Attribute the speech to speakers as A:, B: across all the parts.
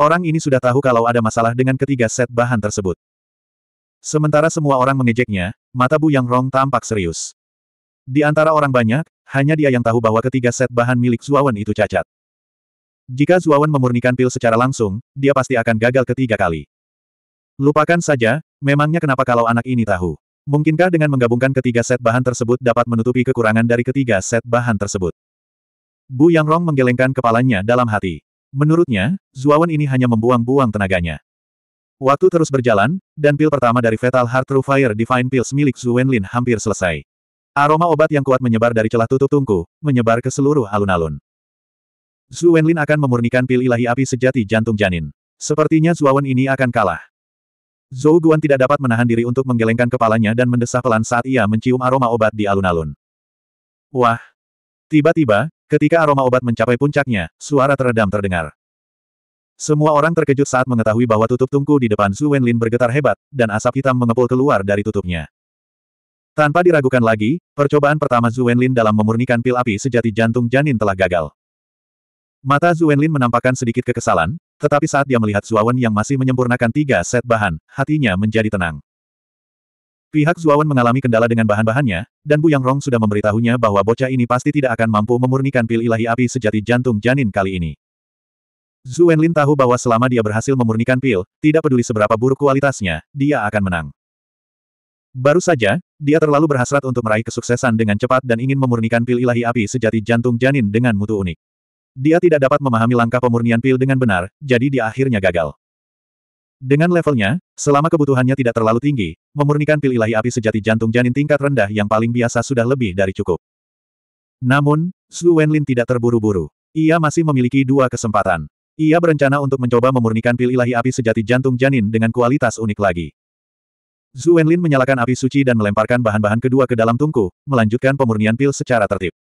A: Orang ini sudah tahu kalau ada masalah dengan ketiga set bahan tersebut. Sementara semua orang mengejeknya, mata Bu Yang Rong tampak serius. Di antara orang banyak, hanya dia yang tahu bahwa ketiga set bahan milik Zuawan itu cacat. Jika Zuawan memurnikan pil secara langsung, dia pasti akan gagal ketiga kali. Lupakan saja, memangnya kenapa kalau anak ini tahu. Mungkinkah dengan menggabungkan ketiga set bahan tersebut dapat menutupi kekurangan dari ketiga set bahan tersebut? Bu Yang Rong menggelengkan kepalanya dalam hati. Menurutnya, Zuawan ini hanya membuang-buang tenaganya. Waktu terus berjalan, dan pil pertama dari Fatal Heart True Fire Divine Pills milik Zhu Wenlin hampir selesai. Aroma obat yang kuat menyebar dari celah tutup tungku, menyebar ke seluruh alun-alun. Zhu Wenlin akan memurnikan pil ilahi api sejati jantung janin. Sepertinya Zuawan ini akan kalah. Zhou Guan tidak dapat menahan diri untuk menggelengkan kepalanya dan mendesah pelan saat ia mencium aroma obat di alun-alun. Wah! Tiba-tiba, Ketika aroma obat mencapai puncaknya, suara teredam terdengar. Semua orang terkejut saat mengetahui bahwa tutup tungku di depan Su Wenlin bergetar hebat, dan asap hitam mengepul keluar dari tutupnya. Tanpa diragukan lagi, percobaan pertama Zhu Wenlin dalam memurnikan pil api sejati jantung janin telah gagal. Mata Zhu Wenlin menampakkan sedikit kekesalan, tetapi saat dia melihat Zuawan yang masih menyempurnakan tiga set bahan, hatinya menjadi tenang. Pihak Zuawan mengalami kendala dengan bahan-bahannya, dan Bu Yang Rong sudah memberitahunya bahwa bocah ini pasti tidak akan mampu memurnikan pil ilahi api sejati jantung janin kali ini. Zhu Wenlin tahu bahwa selama dia berhasil memurnikan pil, tidak peduli seberapa buruk kualitasnya, dia akan menang. Baru saja, dia terlalu berhasrat untuk meraih kesuksesan dengan cepat dan ingin memurnikan pil ilahi api sejati jantung janin dengan mutu unik. Dia tidak dapat memahami langkah pemurnian pil dengan benar, jadi dia akhirnya gagal. Dengan levelnya, selama kebutuhannya tidak terlalu tinggi, memurnikan pil ilahi api sejati jantung janin tingkat rendah yang paling biasa sudah lebih dari cukup. Namun, Su Wenlin tidak terburu-buru. Ia masih memiliki dua kesempatan. Ia berencana untuk mencoba memurnikan pil ilahi api sejati jantung janin dengan kualitas unik lagi. Zhu Wenlin menyalakan api suci dan melemparkan bahan-bahan kedua ke dalam tungku, melanjutkan pemurnian pil secara tertib.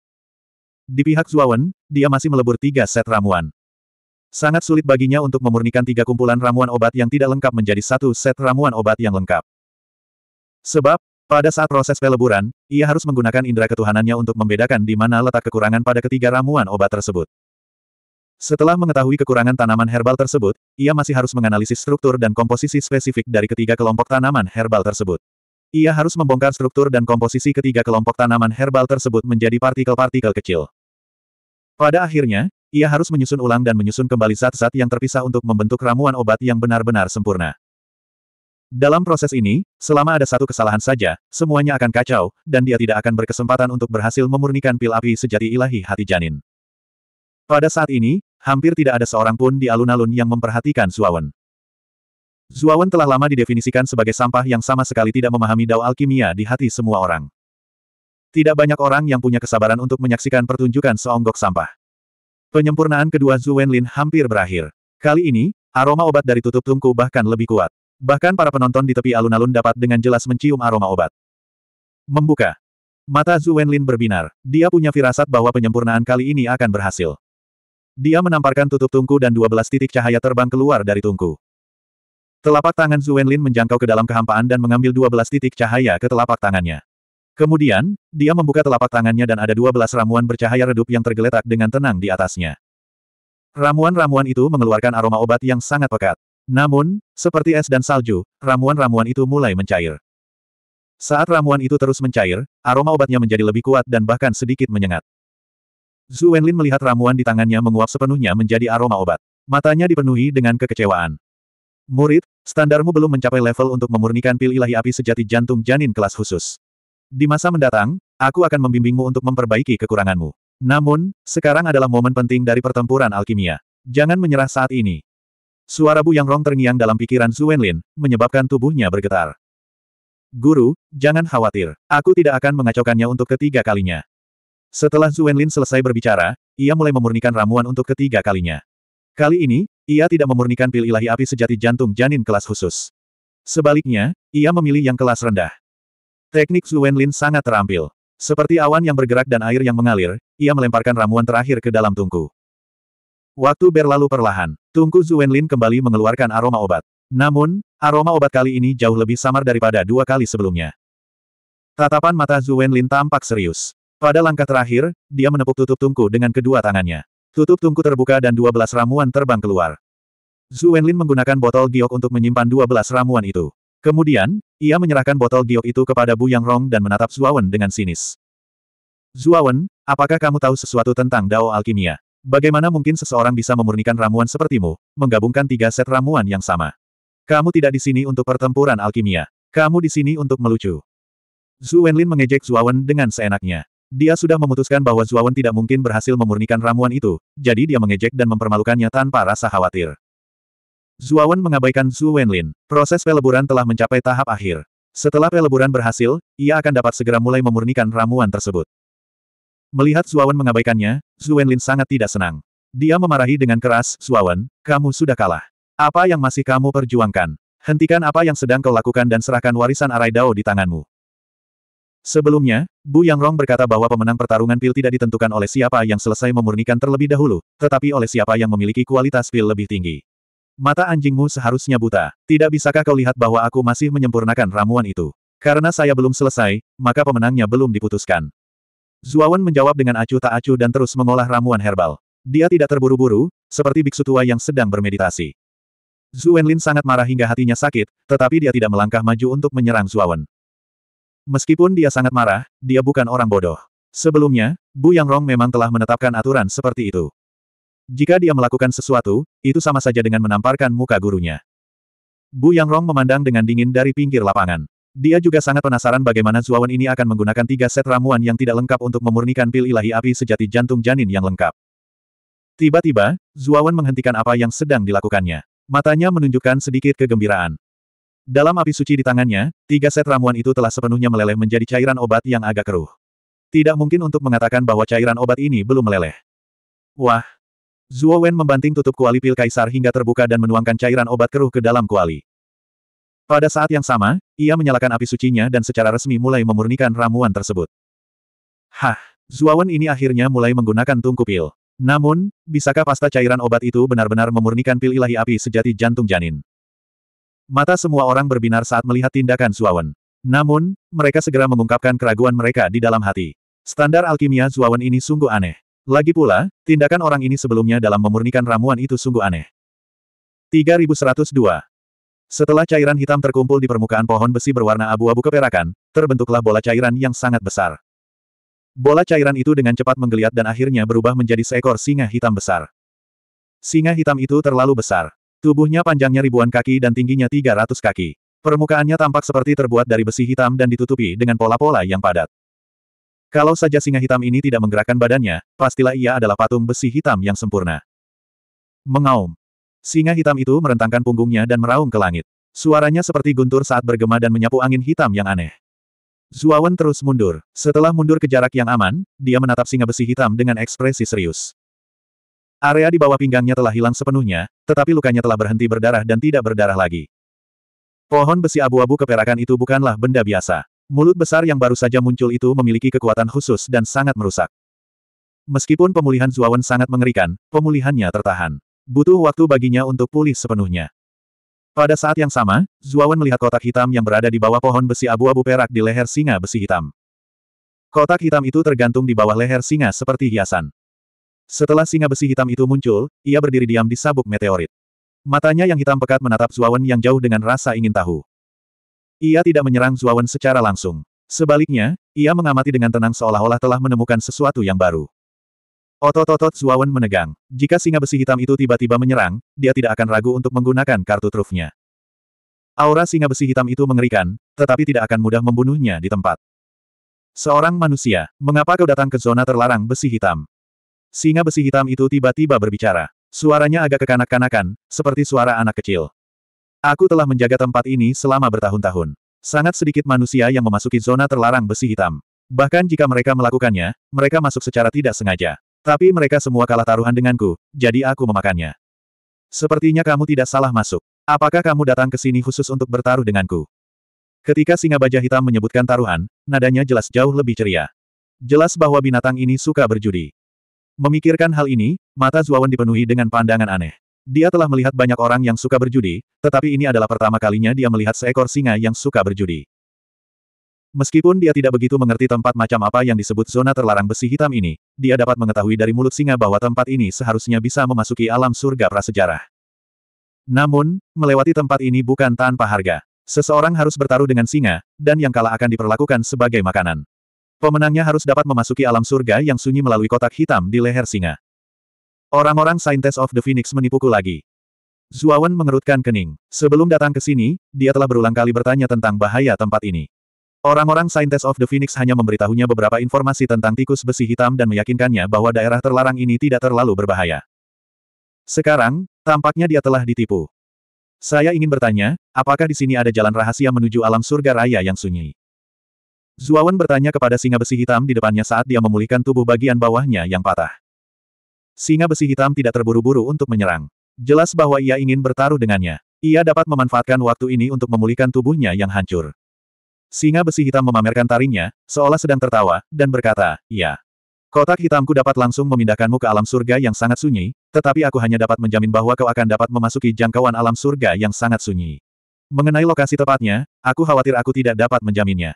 A: Di pihak Zuawan, dia masih melebur tiga set ramuan. Sangat sulit baginya untuk memurnikan tiga kumpulan ramuan obat yang tidak lengkap menjadi satu set ramuan obat yang lengkap. Sebab, pada saat proses peleburan, ia harus menggunakan indera ketuhanannya untuk membedakan di mana letak kekurangan pada ketiga ramuan obat tersebut. Setelah mengetahui kekurangan tanaman herbal tersebut, ia masih harus menganalisis struktur dan komposisi spesifik dari ketiga kelompok tanaman herbal tersebut. Ia harus membongkar struktur dan komposisi ketiga kelompok tanaman herbal tersebut menjadi partikel-partikel kecil. Pada akhirnya, ia harus menyusun ulang dan menyusun kembali zat-zat yang terpisah untuk membentuk ramuan obat yang benar-benar sempurna. Dalam proses ini, selama ada satu kesalahan saja, semuanya akan kacau, dan dia tidak akan berkesempatan untuk berhasil memurnikan pil api sejati ilahi hati janin. Pada saat ini, hampir tidak ada seorang pun di alun-alun yang memperhatikan Zuawan. Zuawan telah lama didefinisikan sebagai sampah yang sama sekali tidak memahami dao alkimia di hati semua orang. Tidak banyak orang yang punya kesabaran untuk menyaksikan pertunjukan seonggok sampah. Penyempurnaan kedua Zhu Wenlin hampir berakhir. Kali ini, aroma obat dari tutup tungku bahkan lebih kuat. Bahkan para penonton di tepi alun-alun dapat dengan jelas mencium aroma obat. Membuka. Mata Zhu Wenlin berbinar. Dia punya firasat bahwa penyempurnaan kali ini akan berhasil. Dia menamparkan tutup tungku dan 12 titik cahaya terbang keluar dari tungku. Telapak tangan Zhu Wenlin menjangkau ke dalam kehampaan dan mengambil 12 titik cahaya ke telapak tangannya. Kemudian, dia membuka telapak tangannya dan ada dua belas ramuan bercahaya redup yang tergeletak dengan tenang di atasnya. Ramuan-ramuan itu mengeluarkan aroma obat yang sangat pekat. Namun, seperti es dan salju, ramuan-ramuan itu mulai mencair. Saat ramuan itu terus mencair, aroma obatnya menjadi lebih kuat dan bahkan sedikit menyengat. Zhu Wenlin melihat ramuan di tangannya menguap sepenuhnya menjadi aroma obat. Matanya dipenuhi dengan kekecewaan. Murid, standarmu belum mencapai level untuk memurnikan pil ilahi api sejati jantung janin kelas khusus. Di masa mendatang, aku akan membimbingmu untuk memperbaiki kekuranganmu. Namun, sekarang adalah momen penting dari pertempuran alkimia. Jangan menyerah saat ini. Suara Bu Yang Rong terngiang dalam pikiran Wenlin, menyebabkan tubuhnya bergetar. Guru, jangan khawatir. Aku tidak akan mengacaukannya untuk ketiga kalinya. Setelah Wenlin selesai berbicara, ia mulai memurnikan ramuan untuk ketiga kalinya. Kali ini, ia tidak memurnikan pil ilahi api sejati jantung janin kelas khusus. Sebaliknya, ia memilih yang kelas rendah. Teknik Zuen Lin sangat terampil. Seperti awan yang bergerak dan air yang mengalir, ia melemparkan ramuan terakhir ke dalam tungku. Waktu berlalu perlahan, tungku Zuen Lin kembali mengeluarkan aroma obat. Namun, aroma obat kali ini jauh lebih samar daripada dua kali sebelumnya. Tatapan mata Zuen Lin tampak serius. Pada langkah terakhir, dia menepuk tutup tungku dengan kedua tangannya. Tutup tungku terbuka dan dua belas ramuan terbang keluar. Zuwenlin menggunakan botol giok untuk menyimpan dua belas ramuan itu. Kemudian, ia menyerahkan botol giok itu kepada Bu Yang Rong dan menatap Zuawan dengan sinis. Zuawan, apakah kamu tahu sesuatu tentang Dao Alkimia? Bagaimana mungkin seseorang bisa memurnikan ramuan sepertimu, menggabungkan tiga set ramuan yang sama? Kamu tidak di sini untuk pertempuran alkimia. Kamu di sini untuk melucu. Zhu Wenlin mengejek Zuawan dengan seenaknya. Dia sudah memutuskan bahwa Zuawan tidak mungkin berhasil memurnikan ramuan itu, jadi dia mengejek dan mempermalukannya tanpa rasa khawatir. Zuawan mengabaikan Zhu Wenlin. Proses peleburan telah mencapai tahap akhir. Setelah peleburan berhasil, ia akan dapat segera mulai memurnikan ramuan tersebut. Melihat Zuawan mengabaikannya, Zhu Wenlin sangat tidak senang. Dia memarahi dengan keras, Zuawan, kamu sudah kalah. Apa yang masih kamu perjuangkan? Hentikan apa yang sedang kau lakukan dan serahkan warisan Arai Dao di tanganmu. Sebelumnya, Bu Yang Rong berkata bahwa pemenang pertarungan pil tidak ditentukan oleh siapa yang selesai memurnikan terlebih dahulu, tetapi oleh siapa yang memiliki kualitas pil lebih tinggi. Mata anjingmu seharusnya buta. Tidak bisakah kau lihat bahwa aku masih menyempurnakan ramuan itu? Karena saya belum selesai, maka pemenangnya belum diputuskan. Zuawan menjawab dengan acuh tak acuh dan terus mengolah ramuan herbal. Dia tidak terburu-buru, seperti biksu tua yang sedang bermeditasi. Zhu Wenlin sangat marah hingga hatinya sakit, tetapi dia tidak melangkah maju untuk menyerang Zuawan. Meskipun dia sangat marah, dia bukan orang bodoh. Sebelumnya, Bu Yang Rong memang telah menetapkan aturan seperti itu. Jika dia melakukan sesuatu, itu sama saja dengan menamparkan muka gurunya. Bu Yang Rong memandang dengan dingin dari pinggir lapangan. Dia juga sangat penasaran bagaimana Zuawan ini akan menggunakan tiga set ramuan yang tidak lengkap untuk memurnikan pil ilahi api sejati jantung janin yang lengkap. Tiba-tiba, Zuawan menghentikan apa yang sedang dilakukannya. Matanya menunjukkan sedikit kegembiraan. Dalam api suci di tangannya, tiga set ramuan itu telah sepenuhnya meleleh menjadi cairan obat yang agak keruh. Tidak mungkin untuk mengatakan bahwa cairan obat ini belum meleleh. Wah, Zuo Wen membanting tutup kuali pil kaisar hingga terbuka dan menuangkan cairan obat keruh ke dalam kuali. Pada saat yang sama, ia menyalakan api sucinya dan secara resmi mulai memurnikan ramuan tersebut. Hah, Wen ini akhirnya mulai menggunakan tungku pil. Namun, bisakah pasta cairan obat itu benar-benar memurnikan pil ilahi api sejati jantung janin? Mata semua orang berbinar saat melihat tindakan Wen. Namun, mereka segera mengungkapkan keraguan mereka di dalam hati. Standar alkimia Wen ini sungguh aneh. Lagi pula, tindakan orang ini sebelumnya dalam memurnikan ramuan itu sungguh aneh. 3102. Setelah cairan hitam terkumpul di permukaan pohon besi berwarna abu-abu keperakan, terbentuklah bola cairan yang sangat besar. Bola cairan itu dengan cepat menggeliat dan akhirnya berubah menjadi seekor singa hitam besar. Singa hitam itu terlalu besar. Tubuhnya panjangnya ribuan kaki dan tingginya 300 kaki. Permukaannya tampak seperti terbuat dari besi hitam dan ditutupi dengan pola-pola yang padat. Kalau saja singa hitam ini tidak menggerakkan badannya, pastilah ia adalah patung besi hitam yang sempurna. Mengaum. Singa hitam itu merentangkan punggungnya dan meraung ke langit. Suaranya seperti guntur saat bergema dan menyapu angin hitam yang aneh. Zuawan terus mundur. Setelah mundur ke jarak yang aman, dia menatap singa besi hitam dengan ekspresi serius. Area di bawah pinggangnya telah hilang sepenuhnya, tetapi lukanya telah berhenti berdarah dan tidak berdarah lagi. Pohon besi abu-abu keperakan itu bukanlah benda biasa. Mulut besar yang baru saja muncul itu memiliki kekuatan khusus dan sangat merusak. Meskipun pemulihan Zuawan sangat mengerikan, pemulihannya tertahan. Butuh waktu baginya untuk pulih sepenuhnya. Pada saat yang sama, Zuawan melihat kotak hitam yang berada di bawah pohon besi abu-abu perak di leher singa besi hitam. Kotak hitam itu tergantung di bawah leher singa seperti hiasan. Setelah singa besi hitam itu muncul, ia berdiri diam di sabuk meteorit. Matanya yang hitam pekat menatap Zuawan yang jauh dengan rasa ingin tahu. Ia tidak menyerang Zuawan secara langsung. Sebaliknya, ia mengamati dengan tenang seolah-olah telah menemukan sesuatu yang baru. Otot-otot Zuawan menegang. Jika singa besi hitam itu tiba-tiba menyerang, dia tidak akan ragu untuk menggunakan kartu trufnya. Aura singa besi hitam itu mengerikan, tetapi tidak akan mudah membunuhnya di tempat. Seorang manusia, mengapa kau datang ke zona terlarang besi hitam? Singa besi hitam itu tiba-tiba berbicara. Suaranya agak kekanak-kanakan, seperti suara anak kecil. Aku telah menjaga tempat ini selama bertahun-tahun. Sangat sedikit manusia yang memasuki zona terlarang besi hitam. Bahkan jika mereka melakukannya, mereka masuk secara tidak sengaja. Tapi mereka semua kalah taruhan denganku, jadi aku memakannya. Sepertinya kamu tidak salah masuk. Apakah kamu datang ke sini khusus untuk bertaruh denganku? Ketika singa baja hitam menyebutkan taruhan, nadanya jelas jauh lebih ceria. Jelas bahwa binatang ini suka berjudi. Memikirkan hal ini, mata Zuawan dipenuhi dengan pandangan aneh. Dia telah melihat banyak orang yang suka berjudi, tetapi ini adalah pertama kalinya dia melihat seekor singa yang suka berjudi. Meskipun dia tidak begitu mengerti tempat macam apa yang disebut zona terlarang besi hitam ini, dia dapat mengetahui dari mulut singa bahwa tempat ini seharusnya bisa memasuki alam surga prasejarah. Namun, melewati tempat ini bukan tanpa harga. Seseorang harus bertaruh dengan singa, dan yang kalah akan diperlakukan sebagai makanan. Pemenangnya harus dapat memasuki alam surga yang sunyi melalui kotak hitam di leher singa. Orang-orang Saintes of the Phoenix menipuku lagi. Zuawan mengerutkan kening. Sebelum datang ke sini, dia telah berulang kali bertanya tentang bahaya tempat ini. Orang-orang Saintes of the Phoenix hanya memberitahunya beberapa informasi tentang tikus besi hitam dan meyakinkannya bahwa daerah terlarang ini tidak terlalu berbahaya. Sekarang, tampaknya dia telah ditipu. Saya ingin bertanya, apakah di sini ada jalan rahasia menuju alam surga raya yang sunyi? Zuawan bertanya kepada singa besi hitam di depannya saat dia memulihkan tubuh bagian bawahnya yang patah. Singa besi hitam tidak terburu-buru untuk menyerang. Jelas bahwa ia ingin bertaruh dengannya. Ia dapat memanfaatkan waktu ini untuk memulihkan tubuhnya yang hancur. Singa besi hitam memamerkan taringnya, seolah sedang tertawa, dan berkata, Ya. Kotak hitamku dapat langsung memindahkanmu ke alam surga yang sangat sunyi, tetapi aku hanya dapat menjamin bahwa kau akan dapat memasuki jangkauan alam surga yang sangat sunyi. Mengenai lokasi tepatnya, aku khawatir aku tidak dapat menjaminnya.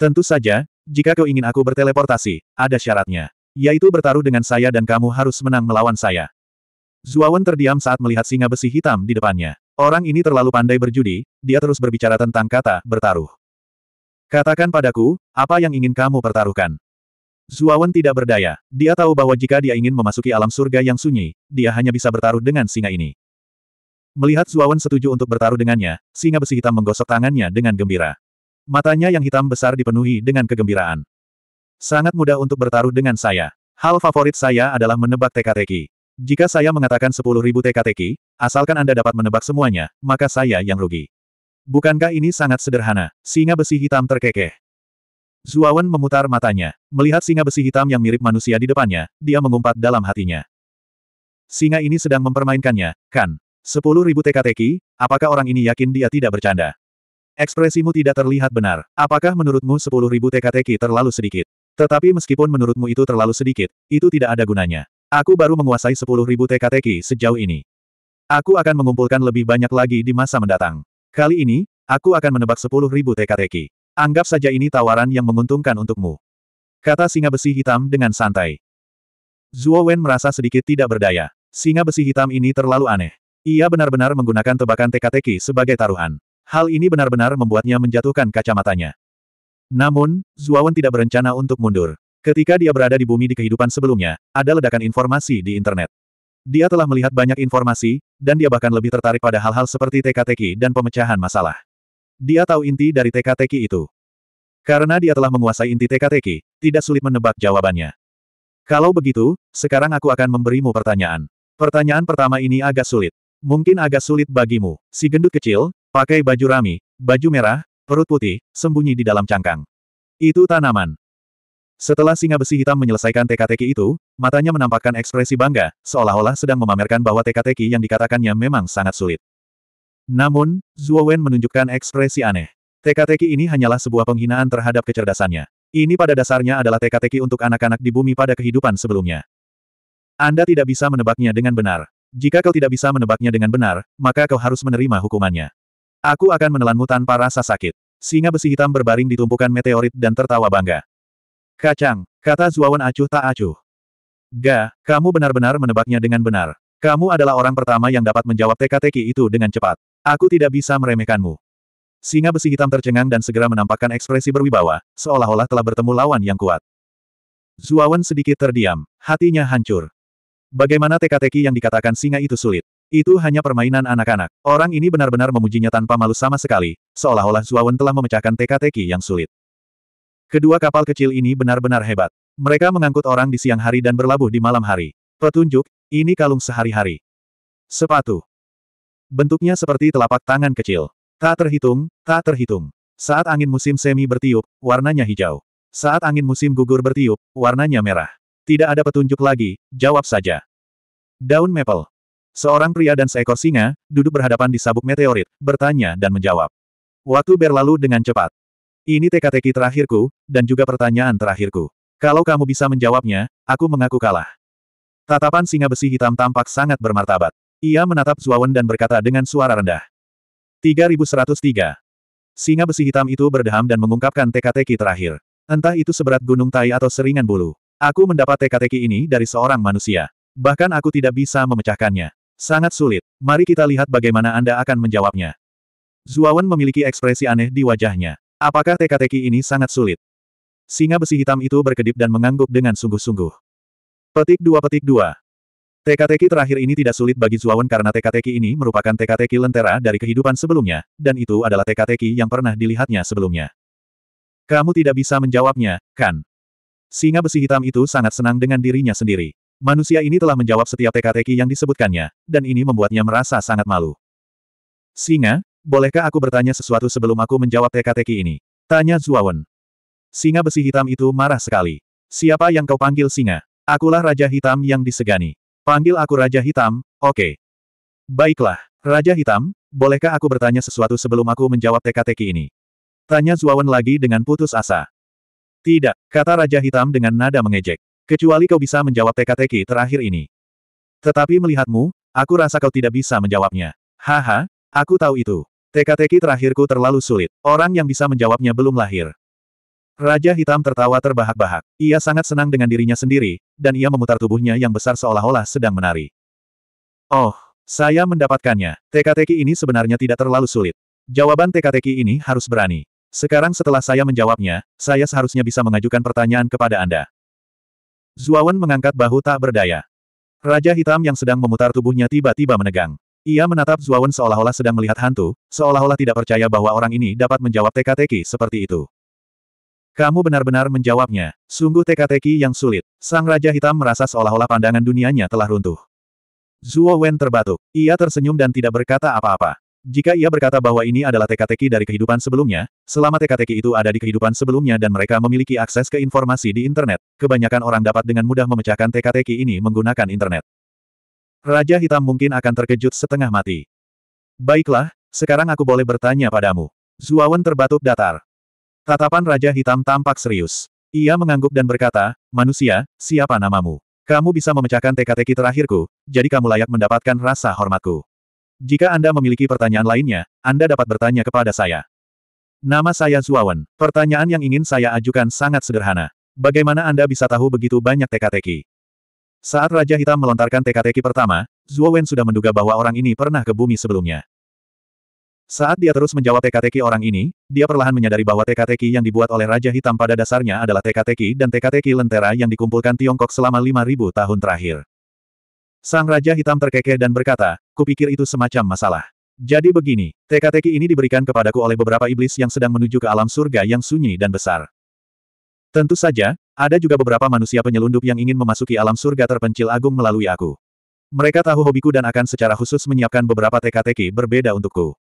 A: Tentu saja, jika kau ingin aku berteleportasi, ada syaratnya. Yaitu bertaruh dengan saya dan kamu harus menang melawan saya. Zuawan terdiam saat melihat singa besi hitam di depannya. Orang ini terlalu pandai berjudi, dia terus berbicara tentang kata bertaruh. Katakan padaku, apa yang ingin kamu pertaruhkan? Zuawan tidak berdaya. Dia tahu bahwa jika dia ingin memasuki alam surga yang sunyi, dia hanya bisa bertaruh dengan singa ini. Melihat Zuawan setuju untuk bertaruh dengannya, singa besi hitam menggosok tangannya dengan gembira. Matanya yang hitam besar dipenuhi dengan kegembiraan. Sangat mudah untuk bertaruh dengan saya. Hal favorit saya adalah menebak teka-teki. Jika saya mengatakan 10.000 teka-teki, asalkan Anda dapat menebak semuanya, maka saya yang rugi. Bukankah ini sangat sederhana? Singa besi hitam terkekeh. Zuawan memutar matanya. Melihat singa besi hitam yang mirip manusia di depannya, dia mengumpat dalam hatinya. Singa ini sedang mempermainkannya, kan? 10.000 teka-teki, apakah orang ini yakin dia tidak bercanda? Ekspresimu tidak terlihat benar. Apakah menurutmu 10.000 teka-teki terlalu sedikit? Tetapi meskipun menurutmu itu terlalu sedikit, itu tidak ada gunanya. Aku baru menguasai 10.000 TKTK sejauh ini. Aku akan mengumpulkan lebih banyak lagi di masa mendatang. Kali ini, aku akan menebak 10.000 TKTK. Anggap saja ini tawaran yang menguntungkan untukmu. Kata singa besi hitam dengan santai. Zhuo Wen merasa sedikit tidak berdaya. Singa besi hitam ini terlalu aneh. Ia benar-benar menggunakan tebakan teka sebagai taruhan. Hal ini benar-benar membuatnya menjatuhkan kacamatanya. Namun, Zuawan tidak berencana untuk mundur. Ketika dia berada di bumi di kehidupan sebelumnya, ada ledakan informasi di internet. Dia telah melihat banyak informasi, dan dia bahkan lebih tertarik pada hal-hal seperti teka-teki dan pemecahan masalah. Dia tahu inti dari teka-teki itu. Karena dia telah menguasai inti teka-teki, tidak sulit menebak jawabannya. Kalau begitu, sekarang aku akan memberimu pertanyaan. Pertanyaan pertama ini agak sulit. Mungkin agak sulit bagimu. Si gendut kecil, pakai baju rami, baju merah, Perut putih, sembunyi di dalam cangkang. Itu tanaman. Setelah singa besi hitam menyelesaikan teka-teki itu, matanya menampakkan ekspresi bangga, seolah-olah sedang memamerkan bahwa teka-teki yang dikatakannya memang sangat sulit. Namun, Zhuo Wen menunjukkan ekspresi aneh. Teka-teki ini hanyalah sebuah penghinaan terhadap kecerdasannya. Ini pada dasarnya adalah teka-teki untuk anak-anak di bumi pada kehidupan sebelumnya. Anda tidak bisa menebaknya dengan benar. Jika kau tidak bisa menebaknya dengan benar, maka kau harus menerima hukumannya. Aku akan menelanmu tanpa rasa sakit. Singa besi hitam berbaring di tumpukan meteorit dan tertawa bangga. Kacang, kata Zuawan acuh tak acuh. Ga, kamu benar-benar menebaknya dengan benar. Kamu adalah orang pertama yang dapat menjawab teka-teki itu dengan cepat. Aku tidak bisa meremehkanmu. Singa besi hitam tercengang dan segera menampakkan ekspresi berwibawa, seolah-olah telah bertemu lawan yang kuat. Zuawan sedikit terdiam, hatinya hancur. Bagaimana teka-teki yang dikatakan singa itu sulit? Itu hanya permainan anak-anak. Orang ini benar-benar memujinya tanpa malu sama sekali, seolah-olah Zuawan telah memecahkan teka-teki yang sulit. Kedua kapal kecil ini benar-benar hebat. Mereka mengangkut orang di siang hari dan berlabuh di malam hari. Petunjuk, ini kalung sehari-hari. Sepatu. Bentuknya seperti telapak tangan kecil. Tak terhitung, tak terhitung. Saat angin musim semi bertiup, warnanya hijau. Saat angin musim gugur bertiup, warnanya merah. Tidak ada petunjuk lagi, jawab saja. Daun maple. Seorang pria dan seekor singa, duduk berhadapan di sabuk meteorit, bertanya dan menjawab. Waktu berlalu dengan cepat. Ini teka-teki terakhirku, dan juga pertanyaan terakhirku. Kalau kamu bisa menjawabnya, aku mengaku kalah. Tatapan singa besi hitam tampak sangat bermartabat. Ia menatap Zuawan dan berkata dengan suara rendah. 3103. Singa besi hitam itu berdeham dan mengungkapkan teka-teki terakhir. Entah itu seberat gunung tai atau seringan bulu. Aku mendapat teka-teki ini dari seorang manusia. Bahkan aku tidak bisa memecahkannya. Sangat sulit. Mari kita lihat bagaimana Anda akan menjawabnya. Zuawan memiliki ekspresi aneh di wajahnya. Apakah teka-teki ini sangat sulit? Singa besi hitam itu berkedip dan mengangguk dengan sungguh-sungguh. Petik dua petik dua. Teka-teki terakhir ini tidak sulit bagi Zuawan karena teka-teki ini merupakan teka-teki lentera dari kehidupan sebelumnya, dan itu adalah teka-teki yang pernah dilihatnya sebelumnya. Kamu tidak bisa menjawabnya, kan? Singa besi hitam itu sangat senang dengan dirinya sendiri. Manusia ini telah menjawab setiap teka-teki yang disebutkannya, dan ini membuatnya merasa sangat malu. Singa, bolehkah aku bertanya sesuatu sebelum aku menjawab teka-teki ini? Tanya Zuawan. Singa besi hitam itu marah sekali. Siapa yang kau panggil singa? Akulah Raja Hitam yang disegani. Panggil aku Raja Hitam, oke. Okay. Baiklah, Raja Hitam, bolehkah aku bertanya sesuatu sebelum aku menjawab teka-teki ini? Tanya Zuawan lagi dengan putus asa. Tidak, kata Raja Hitam dengan nada mengejek. Kecuali kau bisa menjawab teka-teki terakhir ini. Tetapi melihatmu, aku rasa kau tidak bisa menjawabnya. Haha, aku tahu itu. Teka-teki terakhirku terlalu sulit. Orang yang bisa menjawabnya belum lahir. Raja Hitam tertawa terbahak-bahak. Ia sangat senang dengan dirinya sendiri, dan ia memutar tubuhnya yang besar seolah-olah sedang menari. Oh, saya mendapatkannya. Teka-teki ini sebenarnya tidak terlalu sulit. Jawaban teka-teki ini harus berani. Sekarang setelah saya menjawabnya, saya seharusnya bisa mengajukan pertanyaan kepada Anda. Zuawan mengangkat bahu tak berdaya. Raja hitam yang sedang memutar tubuhnya tiba-tiba menegang. Ia menatap Zuawan seolah-olah sedang melihat hantu, seolah-olah tidak percaya bahwa orang ini dapat menjawab teka-teki seperti itu. Kamu benar-benar menjawabnya, sungguh teka-teki yang sulit. Sang Raja Hitam merasa seolah-olah pandangan dunianya telah runtuh. Zuo Wen terbatuk. Ia tersenyum dan tidak berkata apa-apa. Jika ia berkata bahwa ini adalah teka-teki dari kehidupan sebelumnya, selama teka-teki itu ada di kehidupan sebelumnya dan mereka memiliki akses ke informasi di internet, kebanyakan orang dapat dengan mudah memecahkan teka-teki ini menggunakan internet. Raja Hitam mungkin akan terkejut setengah mati. Baiklah, sekarang aku boleh bertanya padamu. Zuawan terbatuk datar. Tatapan Raja Hitam tampak serius. Ia mengangguk dan berkata, manusia, siapa namamu? Kamu bisa memecahkan teka-teki terakhirku, jadi kamu layak mendapatkan rasa hormatku. Jika Anda memiliki pertanyaan lainnya, Anda dapat bertanya kepada saya. Nama saya Zuawan. Pertanyaan yang ingin saya ajukan sangat sederhana. Bagaimana Anda bisa tahu begitu banyak teka-teki? Saat Raja Hitam melontarkan teka-teki pertama, Zuawan sudah menduga bahwa orang ini pernah ke bumi sebelumnya. Saat dia terus menjawab teka-teki orang ini, dia perlahan menyadari bahwa teka-teki yang dibuat oleh Raja Hitam pada dasarnya adalah teka-teki dan teka-teki lentera yang dikumpulkan Tiongkok selama 5.000 tahun terakhir. Sang Raja Hitam terkekeh dan berkata, kupikir itu semacam masalah. Jadi begini, teka-teki ini diberikan kepadaku oleh beberapa iblis yang sedang menuju ke alam surga yang sunyi dan besar. Tentu saja, ada juga beberapa manusia penyelundup yang ingin memasuki alam surga terpencil agung melalui aku. Mereka tahu hobiku dan akan secara khusus menyiapkan beberapa teka-teki berbeda untukku.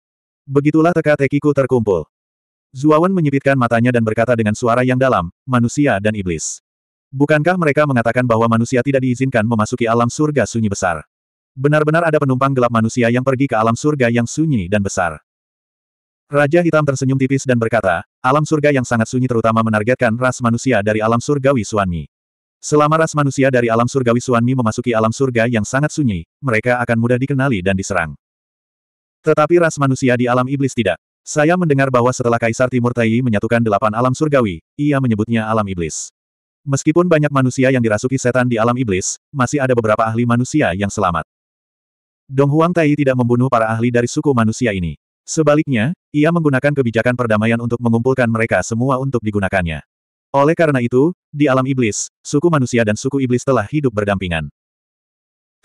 A: Begitulah teka-tekiku terkumpul. Zuawan menyipitkan matanya dan berkata dengan suara yang dalam, manusia dan iblis. Bukankah mereka mengatakan bahwa manusia tidak diizinkan memasuki alam surga sunyi besar? Benar-benar ada penumpang gelap manusia yang pergi ke alam surga yang sunyi dan besar. Raja Hitam tersenyum tipis dan berkata, alam surga yang sangat sunyi terutama menargetkan ras manusia dari alam surgawi Suanmi. Selama ras manusia dari alam surgawi Suanmi memasuki alam surga yang sangat sunyi, mereka akan mudah dikenali dan diserang. Tetapi ras manusia di alam iblis tidak. Saya mendengar bahwa setelah Kaisar Timur Tai menyatukan delapan alam surgawi, ia menyebutnya alam iblis. Meskipun banyak manusia yang dirasuki setan di alam iblis, masih ada beberapa ahli manusia yang selamat. Dong Huang Tai tidak membunuh para ahli dari suku manusia ini. Sebaliknya, ia menggunakan kebijakan perdamaian untuk mengumpulkan mereka semua untuk digunakannya. Oleh karena itu, di alam iblis, suku manusia dan suku iblis telah hidup berdampingan.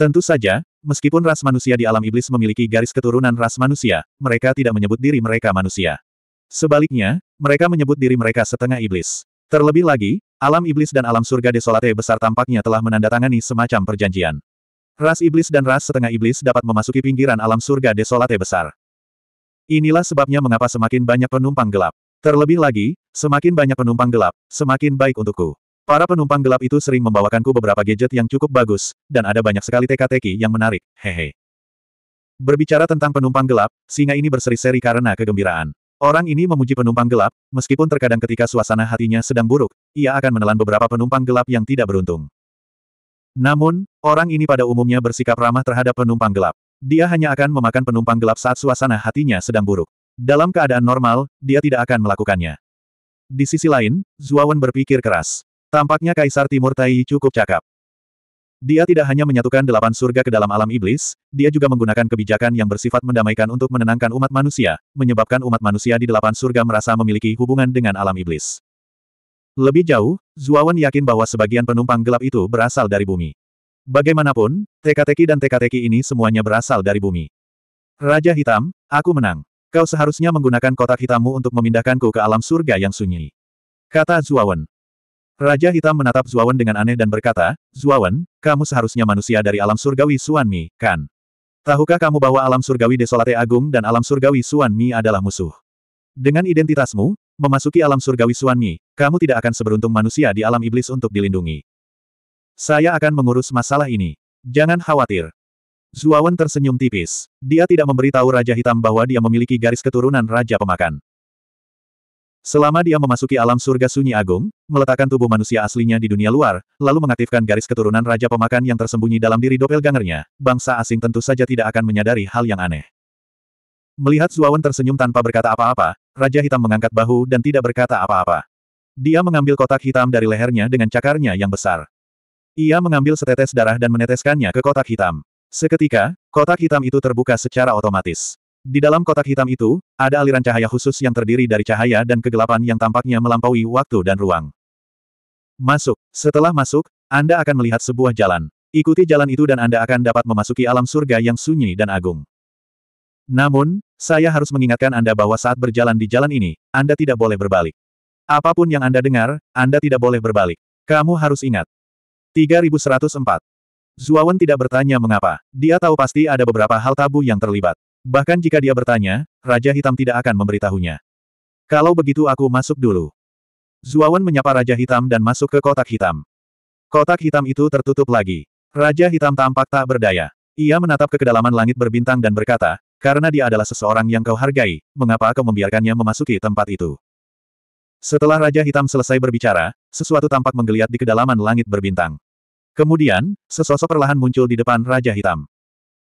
A: Tentu saja, meskipun ras manusia di alam iblis memiliki garis keturunan ras manusia, mereka tidak menyebut diri mereka manusia. Sebaliknya, mereka menyebut diri mereka setengah iblis. Terlebih lagi, Alam iblis dan alam surga desolate besar tampaknya telah menandatangani semacam perjanjian. Ras iblis dan ras setengah iblis dapat memasuki pinggiran alam surga desolate besar. Inilah sebabnya mengapa semakin banyak penumpang gelap. Terlebih lagi, semakin banyak penumpang gelap, semakin baik untukku. Para penumpang gelap itu sering membawakanku beberapa gadget yang cukup bagus, dan ada banyak sekali teka-teki yang menarik, hehe. Berbicara tentang penumpang gelap, singa ini berseri-seri karena kegembiraan. Orang ini memuji penumpang gelap, meskipun terkadang ketika suasana hatinya sedang buruk, ia akan menelan beberapa penumpang gelap yang tidak beruntung. Namun, orang ini pada umumnya bersikap ramah terhadap penumpang gelap. Dia hanya akan memakan penumpang gelap saat suasana hatinya sedang buruk. Dalam keadaan normal, dia tidak akan melakukannya. Di sisi lain, Zuawan berpikir keras. Tampaknya Kaisar Timur Tai cukup cakap. Dia tidak hanya menyatukan delapan surga ke dalam alam iblis, dia juga menggunakan kebijakan yang bersifat mendamaikan untuk menenangkan umat manusia, menyebabkan umat manusia di delapan surga merasa memiliki hubungan dengan alam iblis. Lebih jauh, Zuawan yakin bahwa sebagian penumpang gelap itu berasal dari bumi. Bagaimanapun, teka-teki dan teka-teki ini semuanya berasal dari bumi. Raja Hitam, aku menang. Kau seharusnya menggunakan kotak hitammu untuk memindahkanku ke alam surga yang sunyi. Kata Zuawan. Raja Hitam menatap Zuawan dengan aneh dan berkata, Zuawan, kamu seharusnya manusia dari alam surgawi Suanmi, kan? Tahukah kamu bahwa alam surgawi Desolate Agung dan alam surgawi Suanmi adalah musuh? Dengan identitasmu, memasuki alam surgawi Suanmi, kamu tidak akan seberuntung manusia di alam iblis untuk dilindungi. Saya akan mengurus masalah ini. Jangan khawatir, Zuawan tersenyum tipis. Dia tidak memberitahu Raja Hitam bahwa dia memiliki garis keturunan Raja Pemakan. Selama dia memasuki alam surga sunyi agung, meletakkan tubuh manusia aslinya di dunia luar, lalu mengaktifkan garis keturunan Raja Pemakan yang tersembunyi dalam diri doppelgangernya, bangsa asing tentu saja tidak akan menyadari hal yang aneh. Melihat Zuawan tersenyum tanpa berkata apa-apa, Raja Hitam mengangkat bahu dan tidak berkata apa-apa. Dia mengambil kotak hitam dari lehernya dengan cakarnya yang besar. Ia mengambil setetes darah dan meneteskannya ke kotak hitam. Seketika, kotak hitam itu terbuka secara otomatis. Di dalam kotak hitam itu, ada aliran cahaya khusus yang terdiri dari cahaya dan kegelapan yang tampaknya melampaui waktu dan ruang. Masuk. Setelah masuk, Anda akan melihat sebuah jalan. Ikuti jalan itu dan Anda akan dapat memasuki alam surga yang sunyi dan agung. Namun, saya harus mengingatkan Anda bahwa saat berjalan di jalan ini, Anda tidak boleh berbalik. Apapun yang Anda dengar, Anda tidak boleh berbalik. Kamu harus ingat. 3104. Zuawan tidak bertanya mengapa. Dia tahu pasti ada beberapa hal tabu yang terlibat. Bahkan jika dia bertanya, Raja Hitam tidak akan memberitahunya. Kalau begitu aku masuk dulu. Zuawan menyapa Raja Hitam dan masuk ke kotak hitam. Kotak hitam itu tertutup lagi. Raja Hitam tampak tak berdaya. Ia menatap ke kedalaman langit berbintang dan berkata, karena dia adalah seseorang yang kau hargai, mengapa kau membiarkannya memasuki tempat itu? Setelah Raja Hitam selesai berbicara, sesuatu tampak menggeliat di kedalaman langit berbintang. Kemudian, sesosok perlahan muncul di depan Raja Hitam.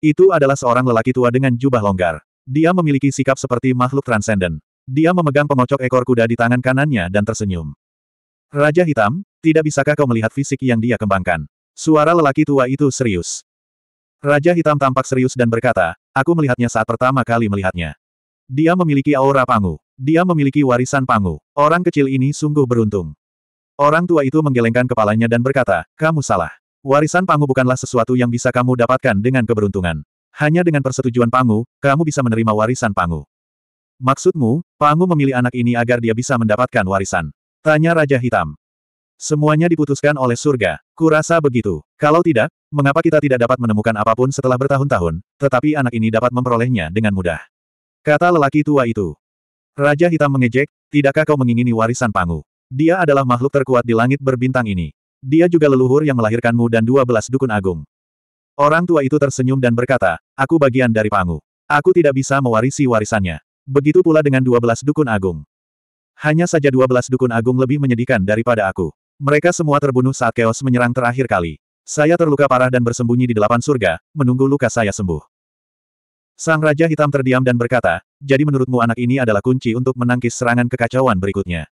A: Itu adalah seorang lelaki tua dengan jubah longgar. Dia memiliki sikap seperti makhluk transenden. Dia memegang pengocok ekor kuda di tangan kanannya dan tersenyum. Raja Hitam, tidak bisakah kau melihat fisik yang dia kembangkan? Suara lelaki tua itu serius. Raja Hitam tampak serius dan berkata, aku melihatnya saat pertama kali melihatnya. Dia memiliki aura pangu. Dia memiliki warisan pangu. Orang kecil ini sungguh beruntung. Orang tua itu menggelengkan kepalanya dan berkata, kamu salah. Warisan Pangu bukanlah sesuatu yang bisa kamu dapatkan dengan keberuntungan. Hanya dengan persetujuan Pangu, kamu bisa menerima warisan Pangu. Maksudmu, Pangu memilih anak ini agar dia bisa mendapatkan warisan? Tanya Raja Hitam. Semuanya diputuskan oleh surga, kurasa begitu. Kalau tidak, mengapa kita tidak dapat menemukan apapun setelah bertahun-tahun, tetapi anak ini dapat memperolehnya dengan mudah. Kata lelaki tua itu. Raja Hitam mengejek, tidakkah kau mengingini warisan Pangu? Dia adalah makhluk terkuat di langit berbintang ini. Dia juga leluhur yang melahirkanmu dan dua belas dukun agung. Orang tua itu tersenyum dan berkata, aku bagian dari Pangu. Aku tidak bisa mewarisi warisannya. Begitu pula dengan dua belas dukun agung. Hanya saja dua belas dukun agung lebih menyedihkan daripada aku. Mereka semua terbunuh saat Chaos menyerang terakhir kali. Saya terluka parah dan bersembunyi di delapan surga, menunggu luka saya sembuh. Sang Raja Hitam terdiam dan berkata, jadi menurutmu anak ini adalah kunci untuk menangkis serangan kekacauan berikutnya.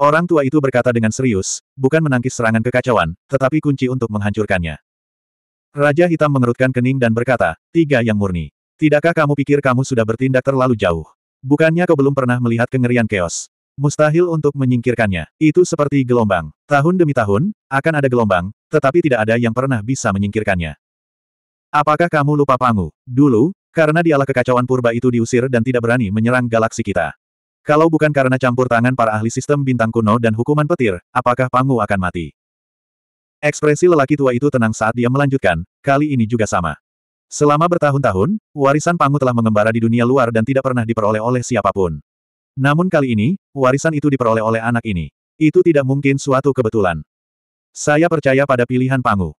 A: Orang tua itu berkata dengan serius, bukan menangkis serangan kekacauan, tetapi kunci untuk menghancurkannya. Raja Hitam mengerutkan kening dan berkata, tiga yang murni. Tidakkah kamu pikir kamu sudah bertindak terlalu jauh? Bukannya kau belum pernah melihat kengerian keos. Mustahil untuk menyingkirkannya. Itu seperti gelombang. Tahun demi tahun, akan ada gelombang, tetapi tidak ada yang pernah bisa menyingkirkannya. Apakah kamu lupa Pangu? Dulu, karena dialah kekacauan purba itu diusir dan tidak berani menyerang galaksi kita. Kalau bukan karena campur tangan para ahli sistem bintang kuno dan hukuman petir, apakah Pangu akan mati? Ekspresi lelaki tua itu tenang saat dia melanjutkan, kali ini juga sama. Selama bertahun-tahun, warisan Pangu telah mengembara di dunia luar dan tidak pernah diperoleh oleh siapapun. Namun kali ini, warisan itu diperoleh oleh anak ini. Itu tidak mungkin suatu kebetulan. Saya percaya pada pilihan Pangu.